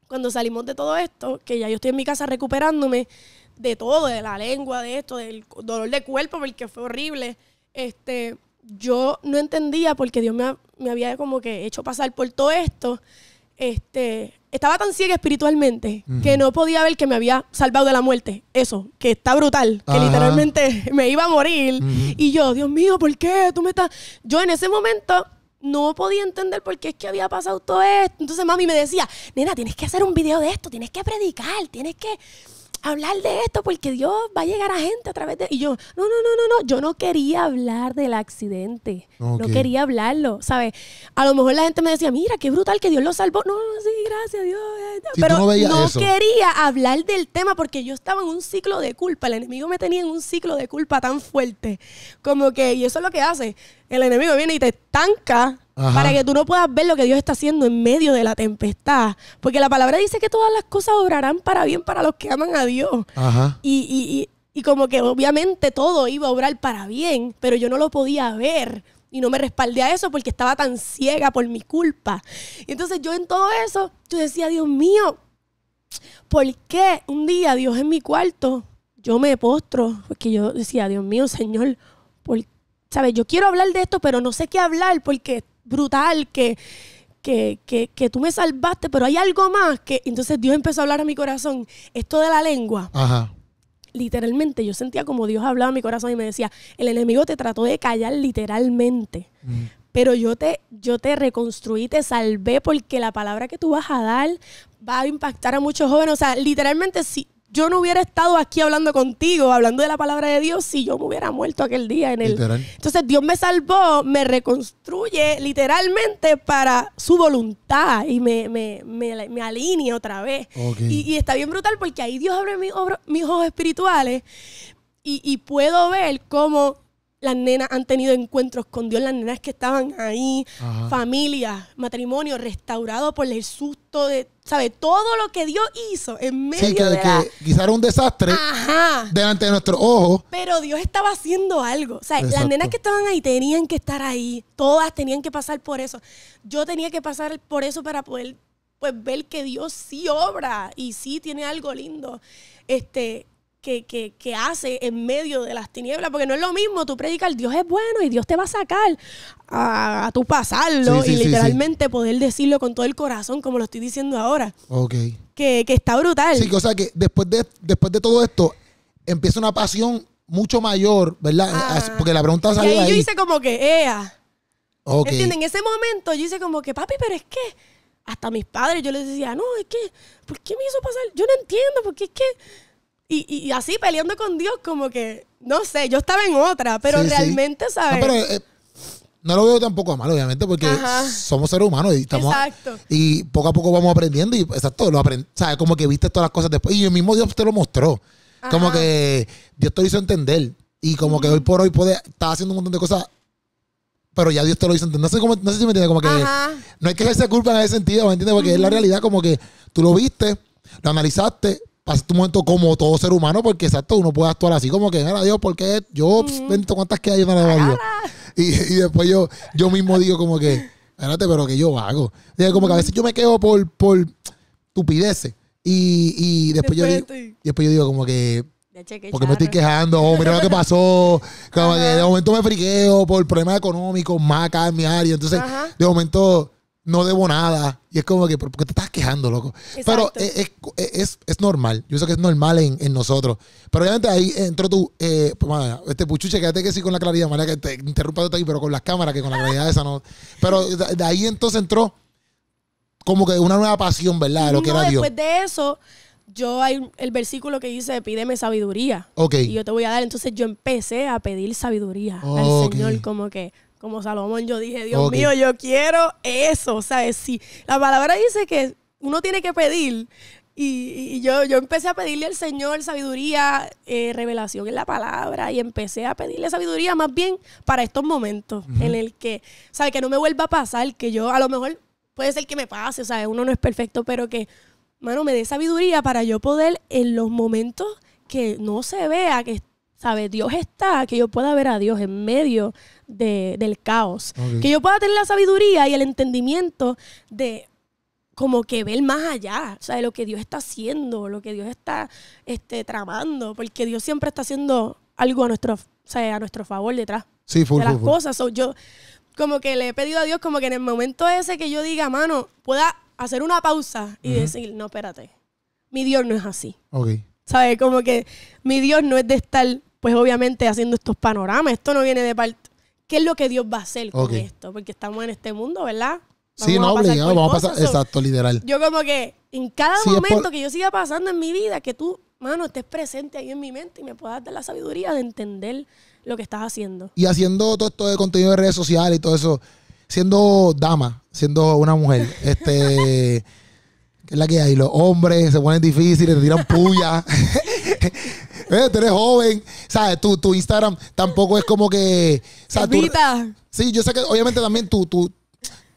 cuando salimos de todo esto, que ya yo estoy en mi casa recuperándome de todo, de la lengua, de esto, del dolor de cuerpo, porque fue horrible, este, yo no entendía porque Dios me, me había como que hecho pasar por todo esto. Este, estaba tan ciega espiritualmente que no podía ver que me había salvado de la muerte. Eso, que está brutal, que literalmente *laughs* me iba a morir. Y yo, Dios mío, ¿por qué tú me estás...? Yo en ese momento no podía entender por qué es que había pasado todo esto. Entonces mami me decía, nena, tienes que hacer un video de esto, tienes que predicar, tienes que hablar de esto porque Dios va a llegar a gente a través de... Y yo, no, no, no, no, no, yo no quería hablar del accidente, no quería hablarlo, ¿sabes? A lo mejor la gente me decía, mira, qué brutal que Dios lo salvó. No, sí, gracias a Dios. Eh, Pero no quería hablar del tema porque yo estaba en un ciclo de culpa, el enemigo me tenía en un ciclo de culpa tan fuerte, como que, y eso es lo que hace, el enemigo viene y te estanca para que tú no puedas ver lo que Dios está haciendo en medio de la tempestad. Porque la palabra dice que todas las cosas obrarán para bien para los que aman a Dios. Y, y como que obviamente todo iba a obrar para bien, pero yo no lo podía ver. Y no me respaldé a eso porque estaba tan ciega por mi culpa. Y entonces yo en todo eso, yo decía, Dios mío, ¿por qué un día Dios en mi cuarto, yo me postro? Porque yo decía, Dios mío, Señor, ¿por qué? ¿sabes? Yo quiero hablar de esto, pero no sé qué hablar porque es brutal que, que, tú me salvaste, pero hay algo más que... Entonces Dios empezó a hablar a mi corazón. Esto de la lengua. Ajá literalmente yo sentía como Dios hablaba a mi corazón y me decía, el enemigo te trató de callar literalmente. Mm. Pero yo te, yo te reconstruí, te salvé porque la palabra que tú vas a dar va a impactar a muchos jóvenes. O sea, literalmente sí yo no hubiera estado aquí hablando contigo, hablando de la palabra de Dios, si yo me hubiera muerto aquel día en el. Entonces Dios me salvó, me reconstruye literalmente para su voluntad y me, me, alinea otra vez. Y, está bien brutal porque ahí Dios abre mis, ojos espirituales y, y puedo ver cómo las nenas han tenido encuentros con Dios, las nenas que estaban ahí, Familia matrimonio restaurado por el susto de, sabes Todo lo que Dios hizo en medio de que quizá era un desastre delante de nuestros ojos. Pero Dios estaba haciendo algo. O sea, las nenas que estaban ahí tenían que estar ahí. Todas tenían que pasar por eso. Yo tenía que pasar por eso para poder pues, ver que Dios sí obra y sí tiene algo lindo. Este, que, que, que, hace en medio de las tinieblas, porque no es lo mismo tú predicar, Dios es bueno y Dios te va a sacar a, a tú pasarlo y literalmente poder decirlo con todo el corazón, como lo estoy diciendo ahora. Ok. Que, está brutal. Sí, o sea que después de, después de todo esto, empieza una pasión mucho mayor, ¿verdad? Ah. porque la pregunta salió ahí, yo hice como que, ea. Okay. En ese momento yo hice como que, papi, pero es que hasta mis padres yo les decía, no, es que, ¿por qué me hizo pasar? Yo no entiendo, porque es que y, y, así peleando con Dios, como que, no sé, yo estaba en otra, pero realmente, ¿sabes? Eh, no, lo veo tampoco mal, obviamente, porque somos seres humanos y estamos. Y poco a poco vamos aprendiendo y, exacto, lo aprendes ¿sabes? Como que viste todas las cosas después. Y el mismo Dios te lo mostró. Como que Dios te lo hizo entender. Y como que hoy por hoy puede, estar haciendo un montón de cosas pero ya Dios te lo hizo entender. No sé, cómo, no sé si me entiendes, como que no hay que hacerse culpa en ese sentido, ¿me entiendes? Porque es la realidad, como que tú lo viste, lo analizaste, pasa un momento como todo ser humano, porque exacto, uno puede actuar así como que, a Dios, porque yo, pues, ¿cuántas que hay en la y, y después yo, yo mismo digo como que, espérate, pero que yo hago. Digo, como que a veces yo me quedo por, por tupideces. Y, después, yo digo, yo digo como que, porque me estoy quejando, oh, mira lo que pasó. Como que de momento me friqueo por problemas económicos, maca en mi área. Entonces, de momento no debo nada. Y es como que, porque te estás quejando, loco? Pero es, normal. Yo sé que es normal en, nosotros. Pero obviamente ahí entró tú, eh, pues, este puchuche, quédate que sí con la claridad, María, que te interrumpa ahí, pero con las cámaras, que con la claridad esa no. Pero de, ahí entonces entró como que una nueva pasión, ¿verdad? lo que era después de eso, yo hay el versículo que dice, pídeme sabiduría. Y yo te voy a dar. Entonces yo empecé a pedir sabiduría al Señor, como que como Salomón, yo dije, Dios mío, yo quiero eso, ¿sabes? Si la palabra dice que uno tiene que pedir. Y, yo, yo empecé a pedirle al Señor sabiduría, eh, revelación en la palabra, y empecé a pedirle sabiduría más bien para estos momentos en el que, ¿sabes? Que no me vuelva a pasar, que yo a lo mejor puede ser que me pase, sea Uno no es perfecto, pero que, mano, me dé sabiduría para yo poder en los momentos que no se vea, que, ¿Sabes? Dios está, que yo pueda ver a Dios en medio del caos. Que yo pueda tener la sabiduría y el entendimiento de como que ver más allá, o sea, lo que Dios está haciendo, lo que Dios está este, tramando, porque Dios siempre está haciendo algo a nuestro, a nuestro favor detrás sí, full, de las cosas. So, yo como que le he pedido a Dios como que en el momento ese que yo diga, mano, pueda hacer una pausa y decir, no, espérate, mi Dios no es así. sabe Como que mi Dios no es de estar pues obviamente haciendo estos panoramas. Esto no viene de parte. ¿Qué es lo que Dios va a hacer con esto? Porque estamos en este mundo, ¿verdad? sí, no, vamos a pasar, exacto, literal. Yo como que en cada momento que yo siga pasando en mi vida, que tú, mano, estés presente ahí en mi mente y me puedas dar la sabiduría de entender lo que estás haciendo. Y haciendo todo esto de contenido de redes sociales y todo eso, siendo dama, siendo una mujer, *laughs* este... que es la que hay? Los hombres se ponen difíciles, te tiran puya. *laughs* eh, tú eres joven, ¿sabes? Tu, tu Instagram tampoco es como que... sí, yo sé que obviamente también tú, tú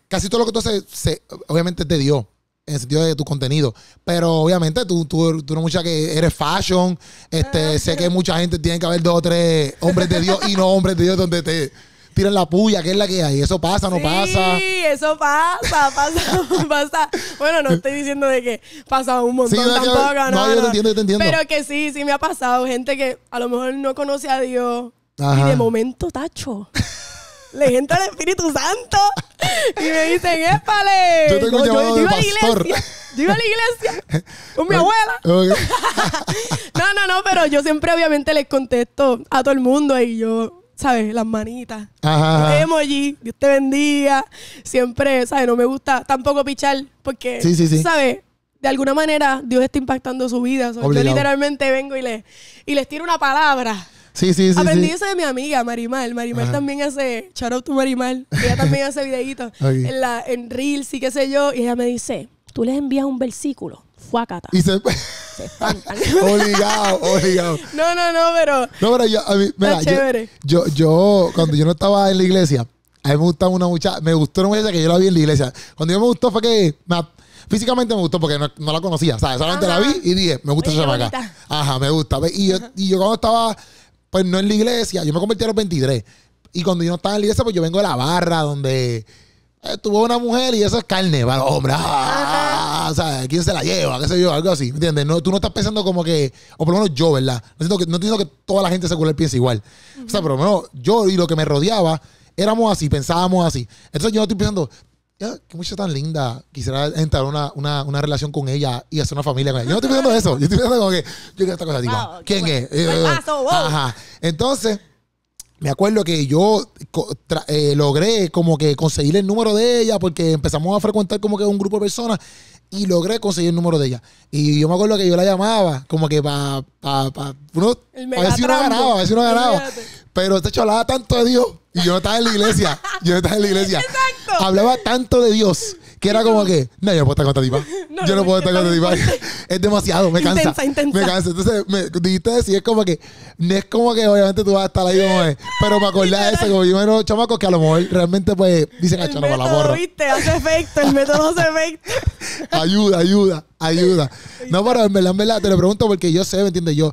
casi todo lo que tú haces, se, obviamente te dio en el sentido de tu contenido. Pero obviamente tú, tú, no mucha que eres fashion. Este, sé que mucha gente tiene que haber dos o tres hombres de Dios y no hombres de Dios donde te tiran la puya, que es la que hay. Eso pasa, no pasa. Sí, eso pasa, pasa, *laughs* pasa. Bueno, no estoy diciendo de que pasa un montón no, tampoco, yo, yo te entiendo, yo te entiendo. Pero que sí, sí me ha pasado. Gente que a lo mejor no conoce a Dios y de momento tacho. *laughs* le entra el Espíritu Santo y me dicen, ¡épale! Yo, tengo yo, yo iba a la iglesia. Yo iba a la iglesia *laughs* con mi abuela. no, no, no, pero yo siempre obviamente les contesto a todo el mundo y yo ¿sabes? Las manitas. Ajá. allí, Dios te bendiga. Siempre, ¿sabes? No me gusta tampoco pichar porque, ¿sabes? De alguna manera Dios está impactando su vida. yo literalmente vengo y le, y les tiro una palabra. Sí, sí, sí. Aprendí eso de mi amiga Marimal. Marimal también hace, shout out to Marimal, ella también *laughs* hace videitos en, la, en Reels y qué sé yo. Y ella me dice, tú les envías un versículo y se... *laughs* obligado, obligado. No, no, no, pero... No, pero yo, a mí, mira, chévere. Yo, yo, cuando yo no estaba en la iglesia, a mí me gustaba una muchacha, me gustó una muchacha que yo la vi en la iglesia. Cuando yo me gustó fue que... físicamente me gustó porque no, la conocía, ¿sabes? Solamente la vi y dije, me gusta esa vaca. Ajá, me gusta. Y yo, y yo cuando estaba, pues no en la iglesia, yo me convertí a los 23. Y cuando yo no estaba en la iglesia, pues yo vengo de la barra donde eh, estuvo una mujer y eso es carne para ah, los ¿Quién se la lleva? ¿Qué sé yo? Algo así, ¿me entiendes? tú no estás pensando como que, o por lo menos yo, ¿verdad? No entiendo que, no que toda la gente se piense igual. Uh igual. O sea, por lo menos yo y lo que me rodeaba éramos así, pensábamos así. Entonces yo no estoy pensando, qué muchacha tan linda, quisiera entrar una, una, relación con ella y hacer una familia con ella. Yo no estoy pensando eso, yo estoy pensando como que, yo esta cosa, ¿quién es? Eh, eh, ajá. Entonces me acuerdo que yo eh, logré como que conseguir el número de ella porque empezamos a frecuentar como que un grupo de personas y logré conseguir el número de ella. Y yo me acuerdo que yo la llamaba como que para... Pa, pa, uno, a ver si uno ganaba, a ver si uno ganaba. Pero este hablaba tanto de Dios y yo no estaba en la iglesia. yo no estaba en la iglesia. *laughs* Exacto. Hablaba tanto de Dios que era como que, no, yo no puedo estar con esta diva *laughs* yo no, puedo estar con esta diva *laughs* es demasiado, me cansa. Me cansa. Entonces, me dijiste decir, es como que, no es como que obviamente tú vas a estar ahí como es. Pero me acordé de eso, como yo chamacos que a lo mejor realmente pues dicen, a no para la borra. viste, hace efecto, el método hace efecto. *laughs* ayuda, ayuda, ayuda. No, para en verdad, en verdad, te lo pregunto porque yo sé, ¿me entiendes? Yo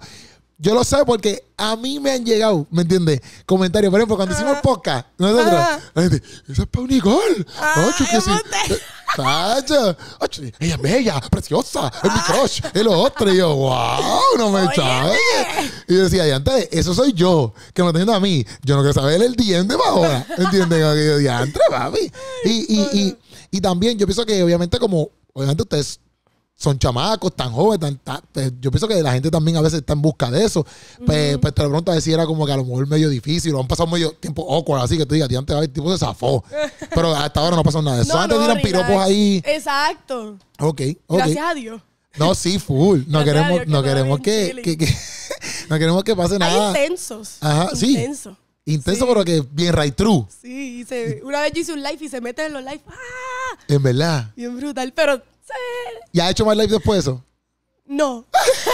yo lo sé porque a mí me han llegado, ¿me entiendes? Comentarios. Por ejemplo, cuando hicimos el podcast, nosotros, la gente, esa es para un gol. Ah, ocho, que sí. Eh, ocho, ella es bella, preciosa, es mi ah. crush, es lo otro. Y yo, wow, *laughs* no me echas. Y yo decía, y antes, eso soy yo, que me está a mí. Yo no quiero saber el DM de ¿Me *laughs* ¿entiendes? Y yo, diantre, papi. Y, y, y, y también yo pienso que, obviamente, como, obviamente ustedes son chamacos, tan jóvenes, tan, pues, yo pienso que la gente también a veces está en busca de eso. Pues, de pronto pues, te lo pregunto a decir, era como que a lo mejor medio difícil, o han pasado medio tiempo awkward, así que tú digas, antes el tipo se zafó. *laughs* Pero hasta ahora no ha pasado nada de eso. antes no, piropos ahí. Exacto. Ok, Gracias a Dios. No, sí, full. No queremos, que no queremos que, que, *laughs* no queremos que pase nada. intensos. Ajá, sí. Intenso. Intenso, pero que bien right true. Sí, una vez yo hice un live y se meten en los live. ¡Ah! En verdad. Bien brutal, pero Sí. *laughs* ¿Y ha hecho más live después de eso? No.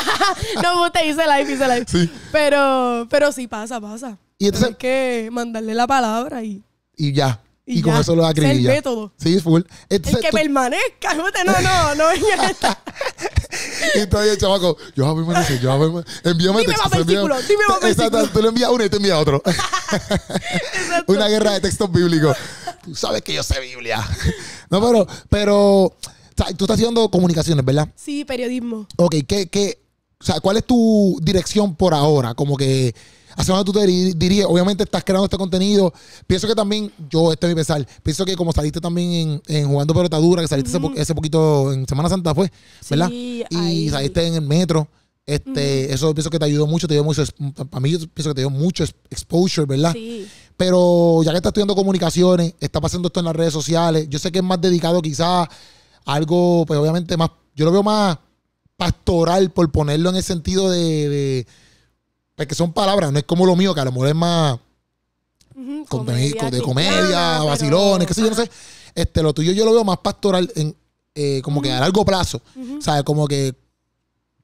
*laughs* no, no te hice live, hice live. Sí. Pero, pero sí, pasa, pasa. Y entonces... Hay que mandarle la palabra y... Y ya. Y, y con eso lo acribilla. Es el método. Sí, full. el que permanezca. No, no, no. *laughs* y entonces, chavaco, yo voy a permanecer, yo voy a Envíame dime Más envíame... dime más tú le envías uno y te envías otro. Una guerra de textos bíblicos. Tú sabes que yo sé Biblia. No, pero, pero tú estás haciendo comunicaciones, ¿verdad? Sí, periodismo. Ok, ¿qué, qué, o sea, ¿cuál es tu dirección por ahora? Como que, ¿hace dónde tú te dirías? Obviamente estás creando este contenido. Pienso que también, yo, este es mi pensar, pienso que como saliste también en, Jugando Pelota Dura, que saliste ese, poquito en Semana Santa fue, pues, ¿verdad? Sí, y saliste en el metro. Este, Eso pienso que te ayudó mucho, te dio mucho, a mí yo pienso que te dio mucho exposure, ¿verdad? Sí. Pero ya que estás estudiando comunicaciones, estás pasando esto en las redes sociales, yo sé que es más dedicado quizás algo, pues obviamente más, yo lo veo más pastoral, por ponerlo en el sentido de, pues, que son palabras, no es como lo mío, que a lo mejor es más de comedia, vacilones, qué sé yo, no sé. Este, lo tuyo yo lo veo más pastoral, en, eh, como que a largo plazo, o sea, como que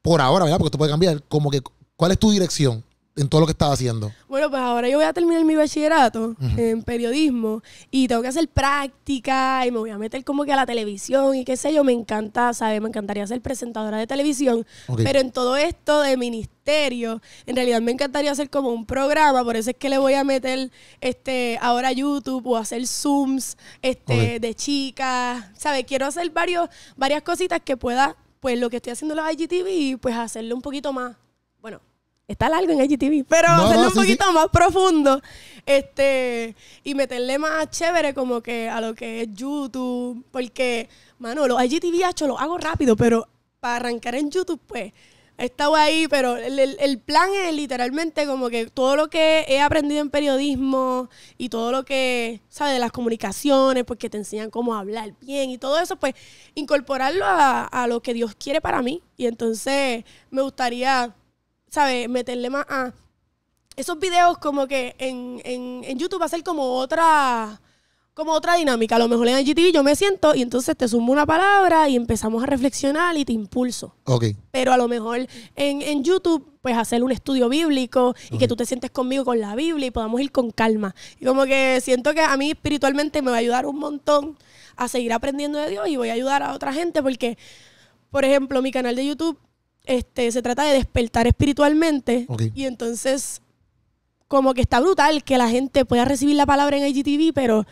por ahora, ¿verdad? Porque esto puede cambiar, como que, ¿cuál es tu dirección? en todo lo que estaba haciendo? Bueno, pues ahora yo voy a terminar mi bachillerato en periodismo y tengo que hacer práctica y me voy a meter como que a la televisión y qué sé yo. Me encanta, ¿sabes? Me encantaría ser presentadora de televisión, pero en todo esto de ministerio, en realidad me encantaría hacer como un programa, por eso es que le voy a meter este ahora YouTube o hacer Zooms este, de chicas, ¿sabes? Quiero hacer varios, varias cositas que pueda, pues lo que estoy haciendo en la IGTV, pues hacerlo un poquito más está largo en IGTV, pero hacerlo un poquito más profundo este y meterle más chévere como que a lo que es YouTube, porque, mano, los IGTV hecho lo hago rápido, pero para arrancar en YouTube, pues, he estado ahí, pero el, plan es literalmente como que todo lo que he aprendido en periodismo y todo lo que, ¿sabes? De las comunicaciones, porque pues, te enseñan cómo hablar bien y todo eso, pues incorporarlo a, a lo que Dios quiere para mí. Y entonces me gustaría ¿sabes? Meterle más a... Esos videos como que en, en, en YouTube va a ser como otra como otra dinámica. A lo mejor en el GTV yo me siento y entonces te sumo una palabra y empezamos a reflexionar y te impulso. Ok. Pero a lo mejor en, en YouTube, pues hacer un estudio bíblico y que tú te sientes conmigo con la Biblia y podamos ir con calma. Y como que siento que a mí espiritualmente me va a ayudar un montón a seguir aprendiendo de Dios y voy a ayudar a otra gente porque, por ejemplo, mi canal de YouTube este, se trata de despertar espiritualmente. Y entonces, como que está brutal que la gente pueda recibir la palabra en IGTV, pero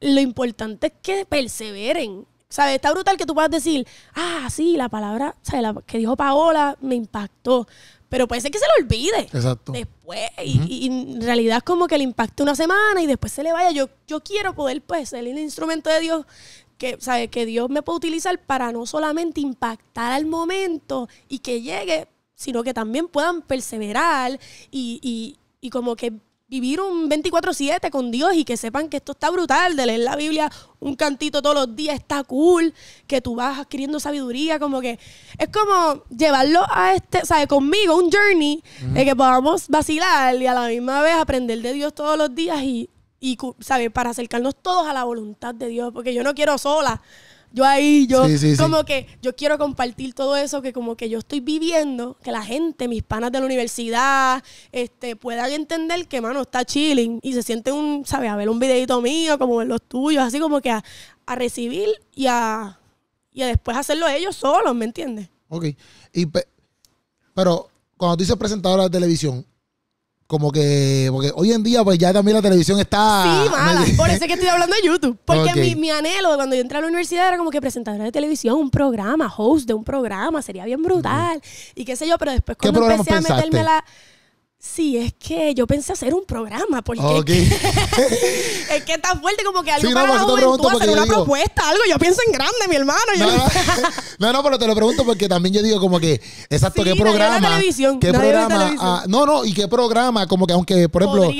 lo importante es que perseveren. ¿Sabes? Está brutal que tú puedas decir, ah, sí, la palabra que dijo Paola me impactó. Pero puede ser que se lo olvide. Después. y, en realidad es como que le impacte una semana y después se le vaya. Yo, yo quiero poder, pues, ser el instrumento de Dios que, ¿sabe? que Dios me puede utilizar para no solamente impactar al momento y que llegue, sino que también puedan perseverar y, como que vivir un 24/7 con Dios y que sepan que esto está brutal, de leer la Biblia un cantito todos los días está cool, que tú vas adquiriendo sabiduría, como que es como llevarlo a este, ¿sabes? Conmigo, un journey de que podamos vacilar y a la misma vez aprender de Dios todos los días y, y, ¿sabes? Para acercarnos todos a la voluntad de Dios, porque yo no quiero sola. Yo ahí, yo sí, como que yo quiero compartir todo eso que como que yo estoy viviendo, que la gente, mis panas de la universidad, este, puedan entender que, mano, está chilling y se siente un, sabe A ver un videito mío, como ver los tuyos, así como que a, recibir y a, y después hacerlo ellos solos, ¿me entiendes? Ok. Y pero cuando tú dices presentador de televisión, como que, porque hoy en día pues ya también la televisión está... Sí, *laughs* mala. Por eso es que estoy hablando de YouTube. Porque mi, mi, anhelo cuando yo entré a la universidad era como que presentadora de televisión, un programa, host de un programa, sería bien brutal. Y qué sé yo, pero después cuando empecé a meterme la... Sí, es que yo pensé hacer un programa, porque okay. *laughs* *laughs* es, que, está fuerte como que algo sí, para juventud, hacer una propuesta, algo. Yo pienso en grande, mi hermano. *laughs* No, no, pero te lo pregunto porque también yo digo como que, exacto, ¿qué programa? ¿Qué programa? Ah, no, no, y qué programa, como que aunque, por ejemplo,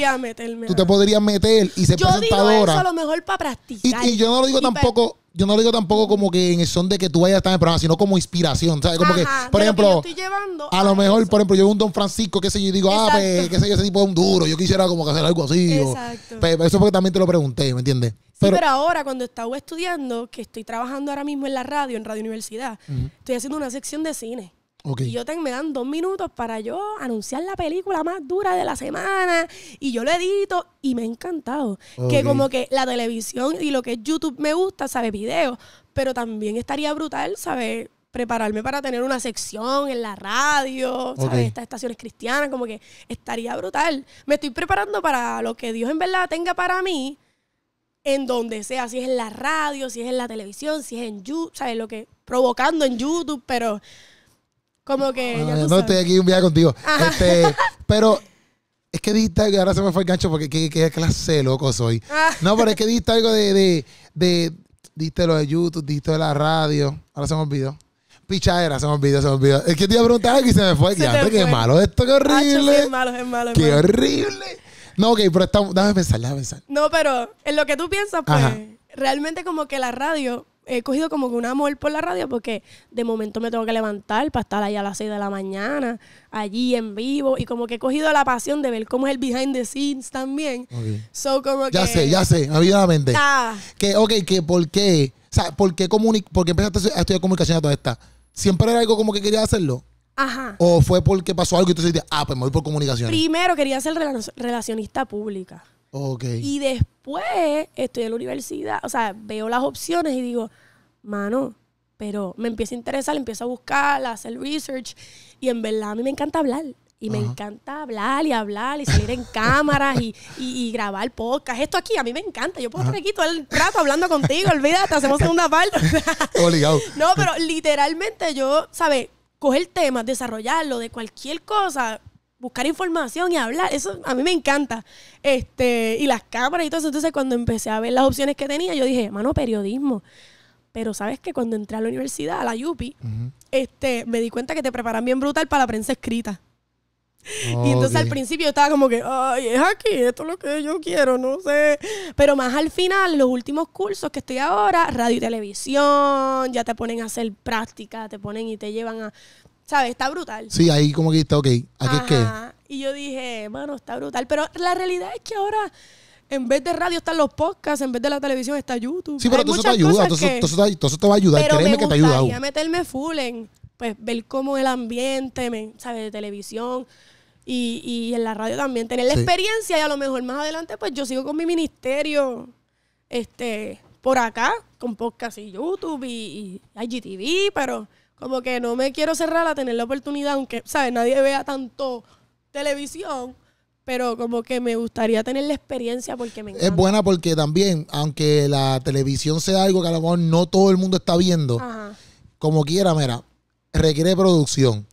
tú te podrías meter y ser yo presentadora. Digo eso a lo mejor para practicar. y yo no lo digo tampoco yo no lo digo tampoco como que en el son de que tú vayas a estar en el programa, sino como inspiración, ¿sabes? Como que, por ejemplo, a, lo mejor, por ejemplo, yo veo un Don Francisco, qué sé yo, y digo, ah, pues, qué sé yo, ese tipo es un duro, yo quisiera como que hacer algo así. Exacto. O, es pues, eso porque también te lo pregunté, ¿me entiendes? pero, ahora cuando estaba estudiando, que estoy trabajando ahora mismo en la radio, en Radio Universidad, estoy haciendo una sección de cine. Y yo me dan dos minutos para yo anunciar la película más dura de la semana y yo lo edito y me ha encantado. Que como que la televisión y lo que es YouTube me gusta, sabe videos, pero también estaría brutal saber prepararme para tener una sección en la radio, ¿sabes? Estas estaciones cristianas, como que estaría brutal. Me estoy preparando para lo que Dios en verdad tenga para mí, en donde sea, si es en la radio, si es en la televisión, si es en YouTube, ¿sabes? Lo que provocando en YouTube, pero como que. Ah, ya no, estoy aquí un viaje contigo. Este, pero es que diste algo, ahora se me fue el gancho porque qué, clase de loco soy. Ah. No, pero es que diste algo de, de, de, lo de YouTube, diste de la radio. Ahora se me olvidó. Pichadera, se me olvidó, se me olvidó. Es que te iba a preguntar algo y se me fue. Se qué malo esto, qué horrible. es malo, es malo, qué horrible. No, ok, pero estamos. déjame pensar, déjame pensar. No, pero en lo que tú piensas, pues, realmente como que la radio he cogido como que un amor por la radio porque de momento me tengo que levantar para estar ahí a las 6 de la mañana, allí en vivo, y como que he cogido la pasión de ver cómo es el behind the scenes también. ya sé, ya sé, avidamente. Ah. que, ok, que por qué, o sea, por qué, porque empezaste a estudiar comunicación a toda esta. ¿Siempre era algo como que quería hacerlo? Ajá. ¿O fue porque pasó algo y tú dijiste, ah, pues me voy por comunicación? Primero quería ser relacionista pública. Y después estoy en la universidad, o sea, veo las opciones y digo, mano, pero me empieza a interesar, empiezo a buscar, a hacer research y en verdad a mí me encanta hablar. Y me encanta hablar y hablar y salir en cámaras y, grabar podcast. Esto aquí a mí me encanta. Yo puedo estar aquí todo el rato hablando contigo. Olvídate, hacemos segunda parte. *laughs* *laughs* No, pero literalmente yo, ¿sabes? Coger temas, desarrollarlo de cualquier cosa, buscar información y hablar. Eso a mí me encanta. Este, y las cámaras y todo eso. Entonces, cuando empecé a ver las opciones que tenía, yo dije, mano, periodismo. Pero sabes que cuando entré a la universidad, a la UPI, este, me di cuenta que te preparan bien brutal para la prensa escrita. y oh, entonces al principio yo estaba como que, ay, es aquí, esto es lo que yo quiero, no sé. Pero más al final, los últimos cursos que estoy ahora, radio y televisión, ya te ponen a hacer práctica, te ponen y te llevan a ¿Sabes? Está brutal. Sí, ahí como que está, ok, ¿a qué es qué Y yo dije, mano, está brutal. Pero la realidad es que ahora en vez de radio están los podcasts, en vez de la televisión está YouTube. Sí, pero todo eso te ayuda, todo, eso, te va a ayudar, pero créeme que te Me meterme full en pues, ver cómo el ambiente, ¿sabes? De televisión y, en la radio también, tener la experiencia y a lo mejor más adelante pues yo sigo con mi ministerio este por acá, con podcasts y YouTube y IGTV, pero como que no me quiero cerrar a tener la oportunidad, aunque, ¿sabes? Nadie vea tanto televisión, pero como que me gustaría tener la experiencia porque me encanta. Es buena porque también, aunque la televisión sea algo que a lo mejor no todo el mundo está viendo, como quiera, mira, requiere producción.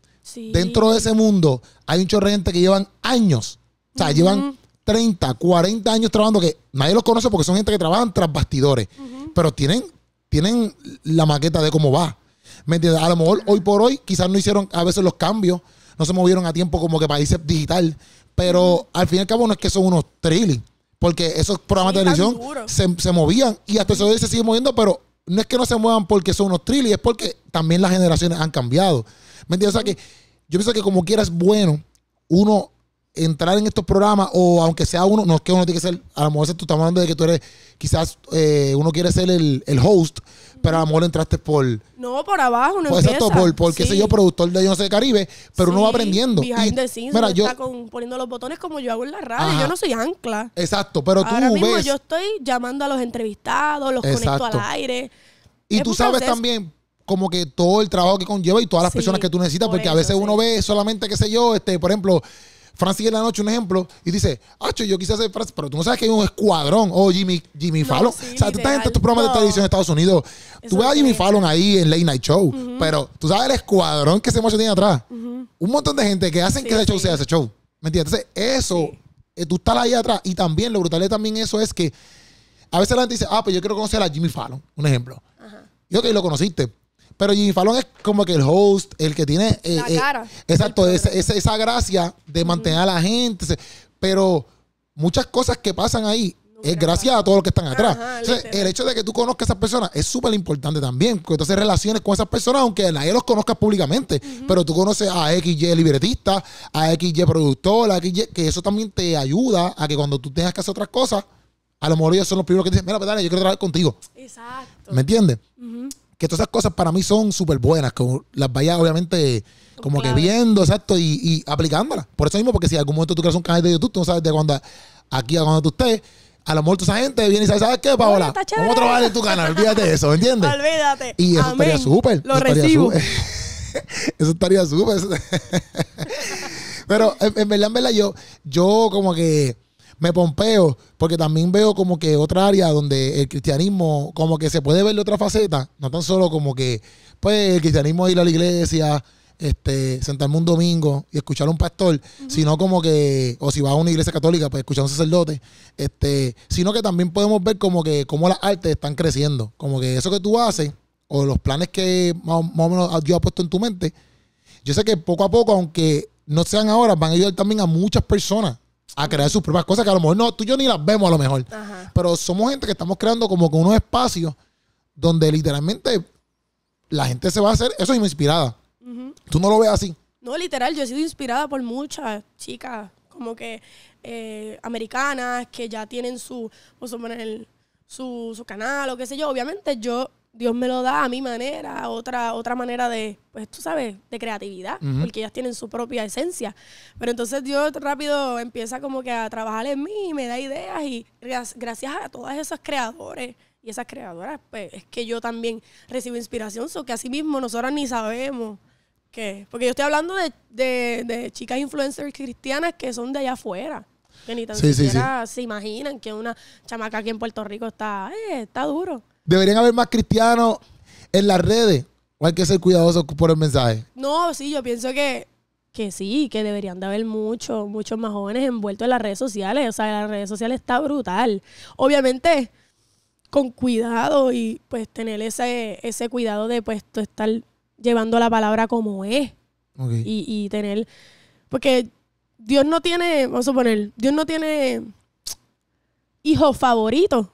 Dentro de ese mundo hay un chorro gente que llevan años, o sea, llevan 30, 40 años trabajando que nadie los conoce porque son gente que trabajan tras bastidores, pero tienen, tienen la maqueta de cómo va. ¿Me entiendes? A lo mejor hoy por hoy quizás no hicieron a veces los cambios, no se movieron a tiempo como que para irse digital, pero al fin y al cabo no es que son unos trilli. porque esos programas de televisión se, movían y hasta eso se sigue moviendo, pero no es que no se muevan porque son unos trilli, es porque también las generaciones han cambiado. ¿Me entiendes? O sea que yo pienso que como quieras bueno uno entrar en estos programas o aunque sea uno, no es que uno tiene que ser, a lo mejor tú estás hablando de que tú eres, quizás eh, uno quiere ser el, host, pero a lo mejor entraste por... No, por abajo, no por, pues Exacto, por, por qué sé yo, productor de Yo No sé Caribe, pero uno va aprendiendo. Behind the yo, está con, poniendo los botones como yo hago en la radio, yo no soy ancla. Exacto, pero tú Ahora mismo yo estoy llamando a los entrevistados, los conecto al aire. Y tú sabes también, como que todo el trabajo que conlleva y todas las personas que tú necesitas, porque a veces uno ve solamente, qué sé yo, este, por ejemplo, Francis en la noche, un ejemplo, y dice, Acho, yo quise hacer pero tú no sabes que hay un escuadrón, o oh, Jimmy, Jimmy Fallon. o sea, tú estás en tus programas de televisión en Estados Unidos. tú ves a Jimmy Fallon ahí en Late Night Show, pero tú sabes el escuadrón que ese macho tiene atrás. Un montón de gente que hacen que ese show sea ese show. ¿Me entiendes? Entonces, eso, eh, tú estás ahí atrás. Y también, lo brutal también eso es que a veces la gente dice, ah, pues yo quiero conocer a Jimmy Fallon, un ejemplo. Y ok, lo conociste. Pero Jimmy Fallon es como que el host, el que tiene. Eh, la eh, exacto, esa, gracia de mantener a la gente. Pero muchas cosas que pasan ahí es gracias a todos los que están atrás. el hecho de que tú conozcas a esas personas es súper importante también. Porque haces relaciones con esas personas, aunque nadie los conozca públicamente. Pero tú conoces a XY libretista, a XY productor, a XY. Que eso también te ayuda a que cuando tú tengas que hacer otras cosas a lo mejor ellos son los primeros que dicen, mira, pues dale, yo quiero trabajar contigo. Exacto. ¿Me entiendes? que todas esas cosas para mí son súper buenas, que las vayas obviamente como que viendo, exacto, y, aplicándolas. Por eso mismo, porque si en algún momento tú creas un canal de YouTube, tú no sabes de cuándo aquí a cuando tú estés. A lo mejor toda esa gente viene y sabe, ¿sabes qué, Paola? cómo Vamos a trabajar en tu canal, olvídate de eso, ¿entiendes? Olvídate. Y eso estaría súper. Lo eso recibo. Estaría *laughs* eso estaría súper. *laughs* Pero en, verdad, verdad, yo, yo como que me pompeo porque también veo como que otra área donde el cristianismo como que se puede ver de otra faceta, no tan solo como que pues el cristianismo ir a la iglesia, este, sentarme un domingo y escuchar a un pastor, sino como que, o si vas a una iglesia católica, pues escuchar a un sacerdote, este, sino que también podemos ver como que cómo las artes están creciendo, como que eso que tú haces o los planes que más, más o menos Dios ha puesto en tu mente, yo sé que poco a poco, aunque no sean ahora, van a ayudar también a muchas personas a crear sus propias cosas que a lo mejor no, tú y yo ni las vemos a lo mejor. Pero somos gente que estamos creando como que unos espacios donde literalmente la gente se va a hacer, eso es inspirada. Tú no lo ves así. No, literal, yo he sido inspirada por muchas chicas, como que eh, americanas, que ya tienen su, o sea su, su canal o qué sé yo. Obviamente yo Dios me lo da a mi manera, otra, otra manera de, pues tú sabes, de creatividad, porque ellas tienen su propia esencia. Pero entonces Dios rápido empieza como que a trabajar en mí y me da ideas y gracias a Todas esas creadores y esas creadoras, pues es que yo también recibo inspiración, so que así mismo nosotras ni sabemos que, porque yo estoy hablando de, de, chicas influencers cristianas que son de allá afuera que ni tan siquiera se imaginan que una chamaca aquí en Puerto Rico está, eh, está duro. Deberían haber más cristianos en las redes. ¿O hay que ser cuidadosos por el mensaje? No, sí, yo pienso que, que sí, que deberían de haber muchos, muchos más jóvenes envueltos en las redes sociales. O sea, las redes sociales está brutal. Obviamente, con cuidado y pues tener ese, ese cuidado de pues estar llevando la palabra como es. Y, tener, porque Dios no tiene, vamos a poner Dios no tiene hijo favorito.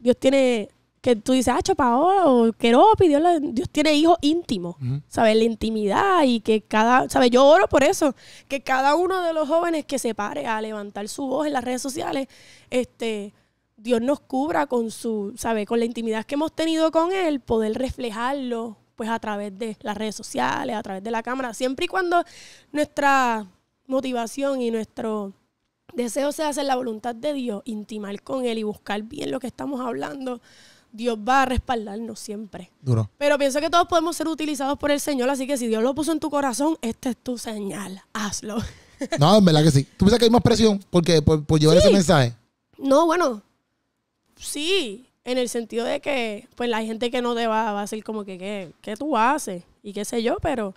Dios tiene que tú dices, ah, Paola o Queropi, Dios, tiene hijos íntimos, ¿sabes? La intimidad y que cada, ¿sabes? Yo oro por eso, que cada uno de los jóvenes que se pare a levantar su voz en las redes sociales, este, Dios nos cubra con su, ¿sabes? Con la intimidad que hemos tenido con Él, poder reflejarlo, pues a través de las redes sociales, a través de la cámara, siempre y cuando nuestra motivación y nuestro deseo sea hacer la voluntad de Dios, intimar con Él y buscar bien lo que estamos hablando Dios va a respaldarnos siempre. Duro. Pero pienso que todos podemos ser utilizados por el Señor, así que si Dios lo puso en tu corazón, esta es tu señal. Hazlo. No, en verdad que sí. ¿Tú piensas que hay más presión porque, por, llevar ese mensaje? No, bueno, sí, en el sentido de que pues la gente que no te va, va a decir como que, ¿qué, qué tú haces? Y qué sé yo, pero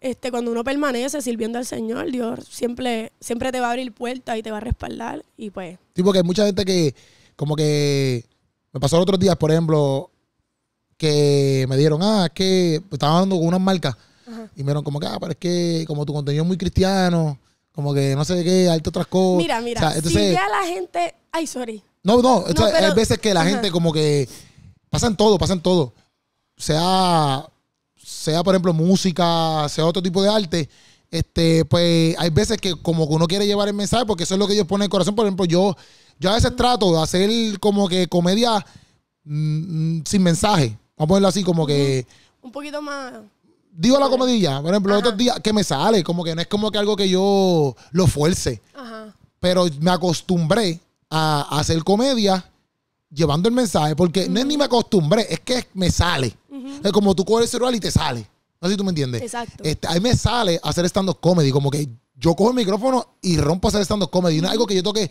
este, cuando uno permanece sirviendo al Señor, Dios siempre, siempre te va a abrir puertas y te va a respaldar. Y pues. Sí, porque hay mucha gente que, como que me pasó los otros días, por ejemplo, que me dieron, ah, es que estaba hablando con unas marcas y me dieron como que, ah, pero es que como tu contenido es muy cristiano, como que no sé qué, hay otras cosas. Mira, mira, o sea, entonces, la gente, ay, sorry. No, no, hay veces que la gente como que pasan todo, pasan todo. Sea, sea por ejemplo música, sea otro tipo de arte, este, pues hay veces que como que uno quiere llevar el mensaje porque eso es lo que ellos ponen en el corazón. Por ejemplo, yo yo a veces trato de hacer como que comedia mm, mm, sin mensaje. Vamos a ponerlo así, como que. Un poquito más. Digo la comedia, por ejemplo, otros días que me sale, como que no es como que algo que yo lo fuerce. Ajá. Pero me acostumbré a hacer comedia llevando el mensaje, porque no es ni me acostumbré, es que me sale. Es como tú coges el celular y te sale. No sé si tú me entiendes. Exacto. Este, ahí me sale hacer stand-up comedy, como que yo cojo el micrófono y rompo hacer stand-up comedy. No es algo que yo toque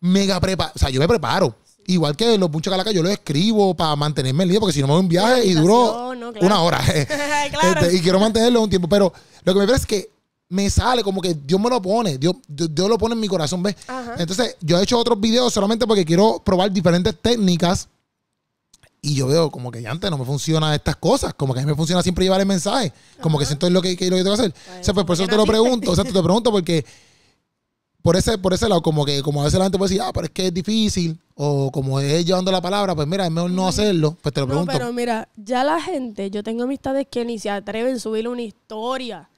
mega preparo. O sea, yo me preparo. Igual que los de calacas, yo lo escribo para mantenerme en línea, porque si no me voy a un viaje y duró una hora. *laughs* Este, y quiero mantenerlo un tiempo. Pero lo que me parece es que me sale como que Dios me lo pone, Dios, Dios, lo pone en mi corazón, ¿ves? Entonces, yo he hecho otros videos solamente porque quiero probar diferentes técnicas y yo veo como que ya antes no me funcionan estas cosas, como que a mí me funciona siempre llevar el mensaje, como que siento es lo que, lo que tengo que hacer. o sea, pues por eso te lo pregunto, o sea, te lo pregunto porque por ese, por ese lado, como que como a veces la gente puede decir, ah, pero es que es difícil, o como es llevando la palabra, pues mira, es mejor no hacerlo, pues te lo no, pero mira, ya la gente, yo tengo amistades que ni se atreven a subir una historia,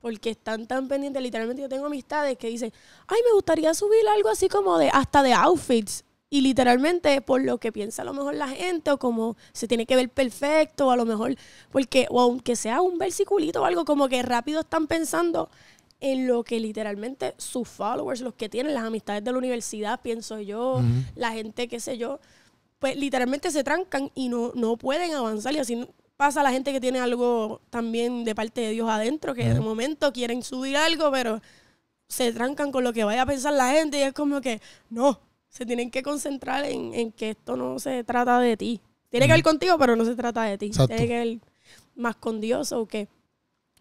porque están tan pendientes, literalmente yo tengo amistades que dicen, ay, me gustaría subir algo así como de, hasta de outfits, y literalmente por lo que piensa a lo mejor la gente, o como se tiene que ver perfecto, o a lo mejor, porque, o aunque sea un versiculito o algo, como que rápido están pensando en lo que literalmente sus followers, los que tienen las amistades de la universidad, pienso yo, la gente, qué sé yo, pues literalmente se trancan y no, no pueden avanzar. Y así pasa la gente que tiene algo también de parte de Dios adentro, que de momento quieren subir algo, pero se trancan con lo que vaya a pensar la gente y es como que no, se tienen que concentrar en, que esto no se trata de ti. Tiene que ver contigo, pero no se trata de ti. Tiene que ver más con Dios o qué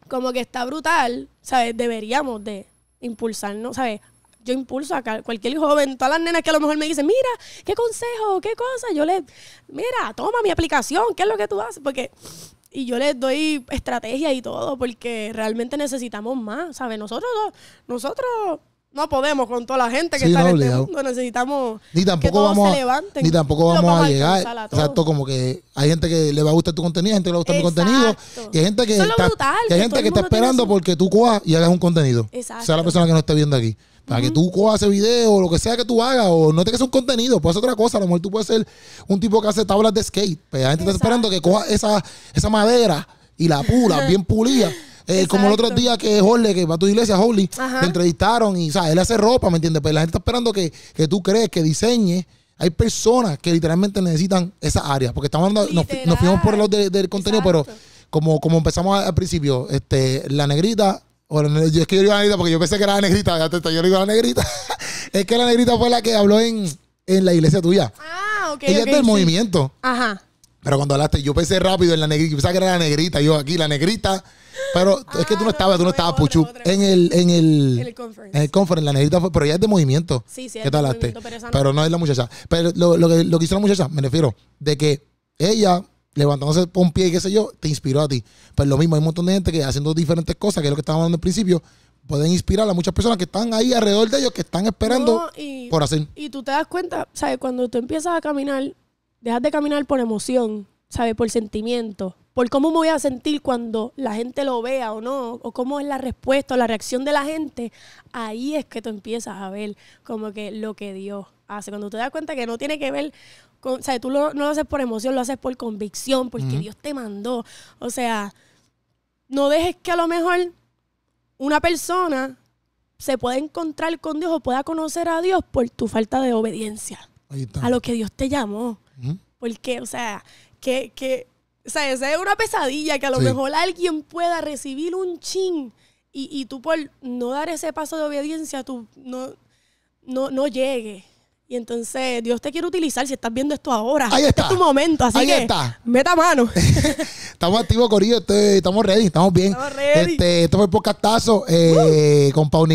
como que está brutal, ¿sabes? Deberíamos de impulsarnos, ¿sabes? Yo impulso a cualquier joven, todas las nenas que a lo mejor me dicen, mira, ¿qué consejo? ¿Qué cosa? Yo les, mira, toma mi aplicación, ¿qué es lo que tú haces? Porque, y yo les doy estrategia y todo, porque realmente necesitamos más, ¿sabes? Nosotros, nosotros no podemos con toda la gente que está en este mundo. Necesitamos ni tampoco que vamos se levanten. Ni tampoco vamos, a llegar. exacto, como que hay gente que le va a gustar tu contenido, hay gente que le va a contenido. Y hay gente que está, hay gente que está esperando porque tú cojas y hagas un contenido. Exacto. Sea la persona que no esté viendo aquí. Para que tú cojas ese video o lo que sea que tú hagas, o no te que un contenido, pues hacer otra cosa. A lo mejor tú puedes ser un tipo que hace tablas de skate. Pero hay gente esperando que coja esa, esa madera y la pula, bien *laughs* pulida. Eh, como el otro día que Jorge, que va a tu iglesia, Holly, te entrevistaron y, ¿sabes? Él hace ropa, ¿me entiendes? Pero pues la gente está esperando que, que tú crees, que diseñe Hay personas que literalmente necesitan esa área porque estamos nos, fuimos por los del contenido, pero como, como empezamos al principio, este, la negrita, es que yo digo la negrita porque yo pensé que era la negrita, yo digo la negrita, *laughs* es que la negrita fue la que habló en, en la iglesia tuya. Ah, ok. Ella es del movimiento. Ajá. Pero cuando hablaste, yo pensé rápido en la negrita, yo que era la negrita, yo aquí, la negrita pero es que tú no ah, estabas, tú no estabas, Puchu. En el, en el, en conference. En el conference, la negrita fue, pero ella es de movimiento. Sí, sí, es de movimiento, pero, no. pero no es la muchacha. Pero lo, que, lo que hizo la muchacha, me refiero, de que ella levantándose por un pie y qué sé yo, te inspiró a ti. Pues lo mismo, hay un montón de gente que haciendo diferentes cosas, que es lo que estábamos hablando al principio, pueden inspirar a muchas personas que están ahí alrededor de ellos, que están esperando por hacer. Y tú te das cuenta, ¿sabes? Cuando tú empiezas a caminar, dejas de caminar por emoción, ¿sabes? Por sentimiento por cómo me voy a sentir cuando la gente lo vea o no, o cómo es la respuesta o la reacción de la gente, ahí es que tú empiezas a ver como que lo que Dios hace. Cuando te das cuenta que no tiene que ver con, o sea, tú no lo haces por emoción, lo haces por convicción, porque Dios te mandó. O sea, no dejes que a lo mejor una persona se pueda encontrar con Dios o pueda conocer a Dios por tu falta de obediencia a lo que Dios te llamó. Porque, o sea, que, que o sea, esa es una pesadilla que a lo mejor alguien pueda recibir un chin y, y, tú por no dar ese paso de obediencia, tú no, no, no llegue Y entonces Dios te quiere utilizar si estás viendo esto ahora. Ahí este está. tu momento, así Ahí que está. meta mano. *laughs* estamos activos, Corillo. estamos ready, estamos bien. Estamos ready. Este, esto fue el podcastazo eh, uh. con Pau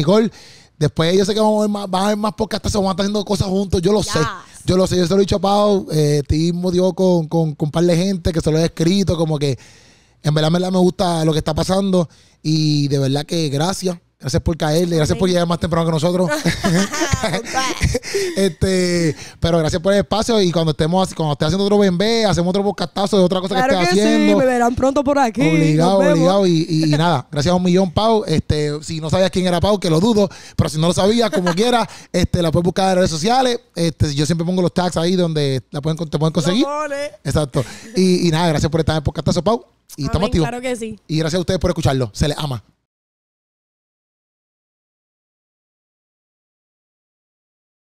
Después yo sé que vamos a ver más, van a ver más podcastazos, vamos a estar haciendo cosas juntos, yo lo sé. Yo lo sé, yo se lo he dicho a Pau, eh, con, con, con, un par de gente que se lo he escrito, como que en verdad, en verdad me gusta lo que está pasando y de verdad que gracias Gracias por caerle, gracias por llegar más temprano que nosotros. *laughs* *laughs* este, pero gracias por el espacio y cuando estemos cuando esté haciendo otro BMB, hacemos otro bocatazo de otra cosa que esté haciendo. Sí, me verán pronto por aquí. Obligado, obligado. Y, nada, gracias a un millón, Pau. Este, si no sabías quién era Pau, que lo dudo, pero si no lo sabías, como *laughs* quiera, este, la puedes buscar en redes sociales. Este, yo siempre pongo los tags ahí donde la pueden, te pueden conseguir. Exacto. Y, nada, gracias por estar en el Pau. Y estamos activos. Claro que sí. Y gracias a ustedes por escucharlo. Se les ama.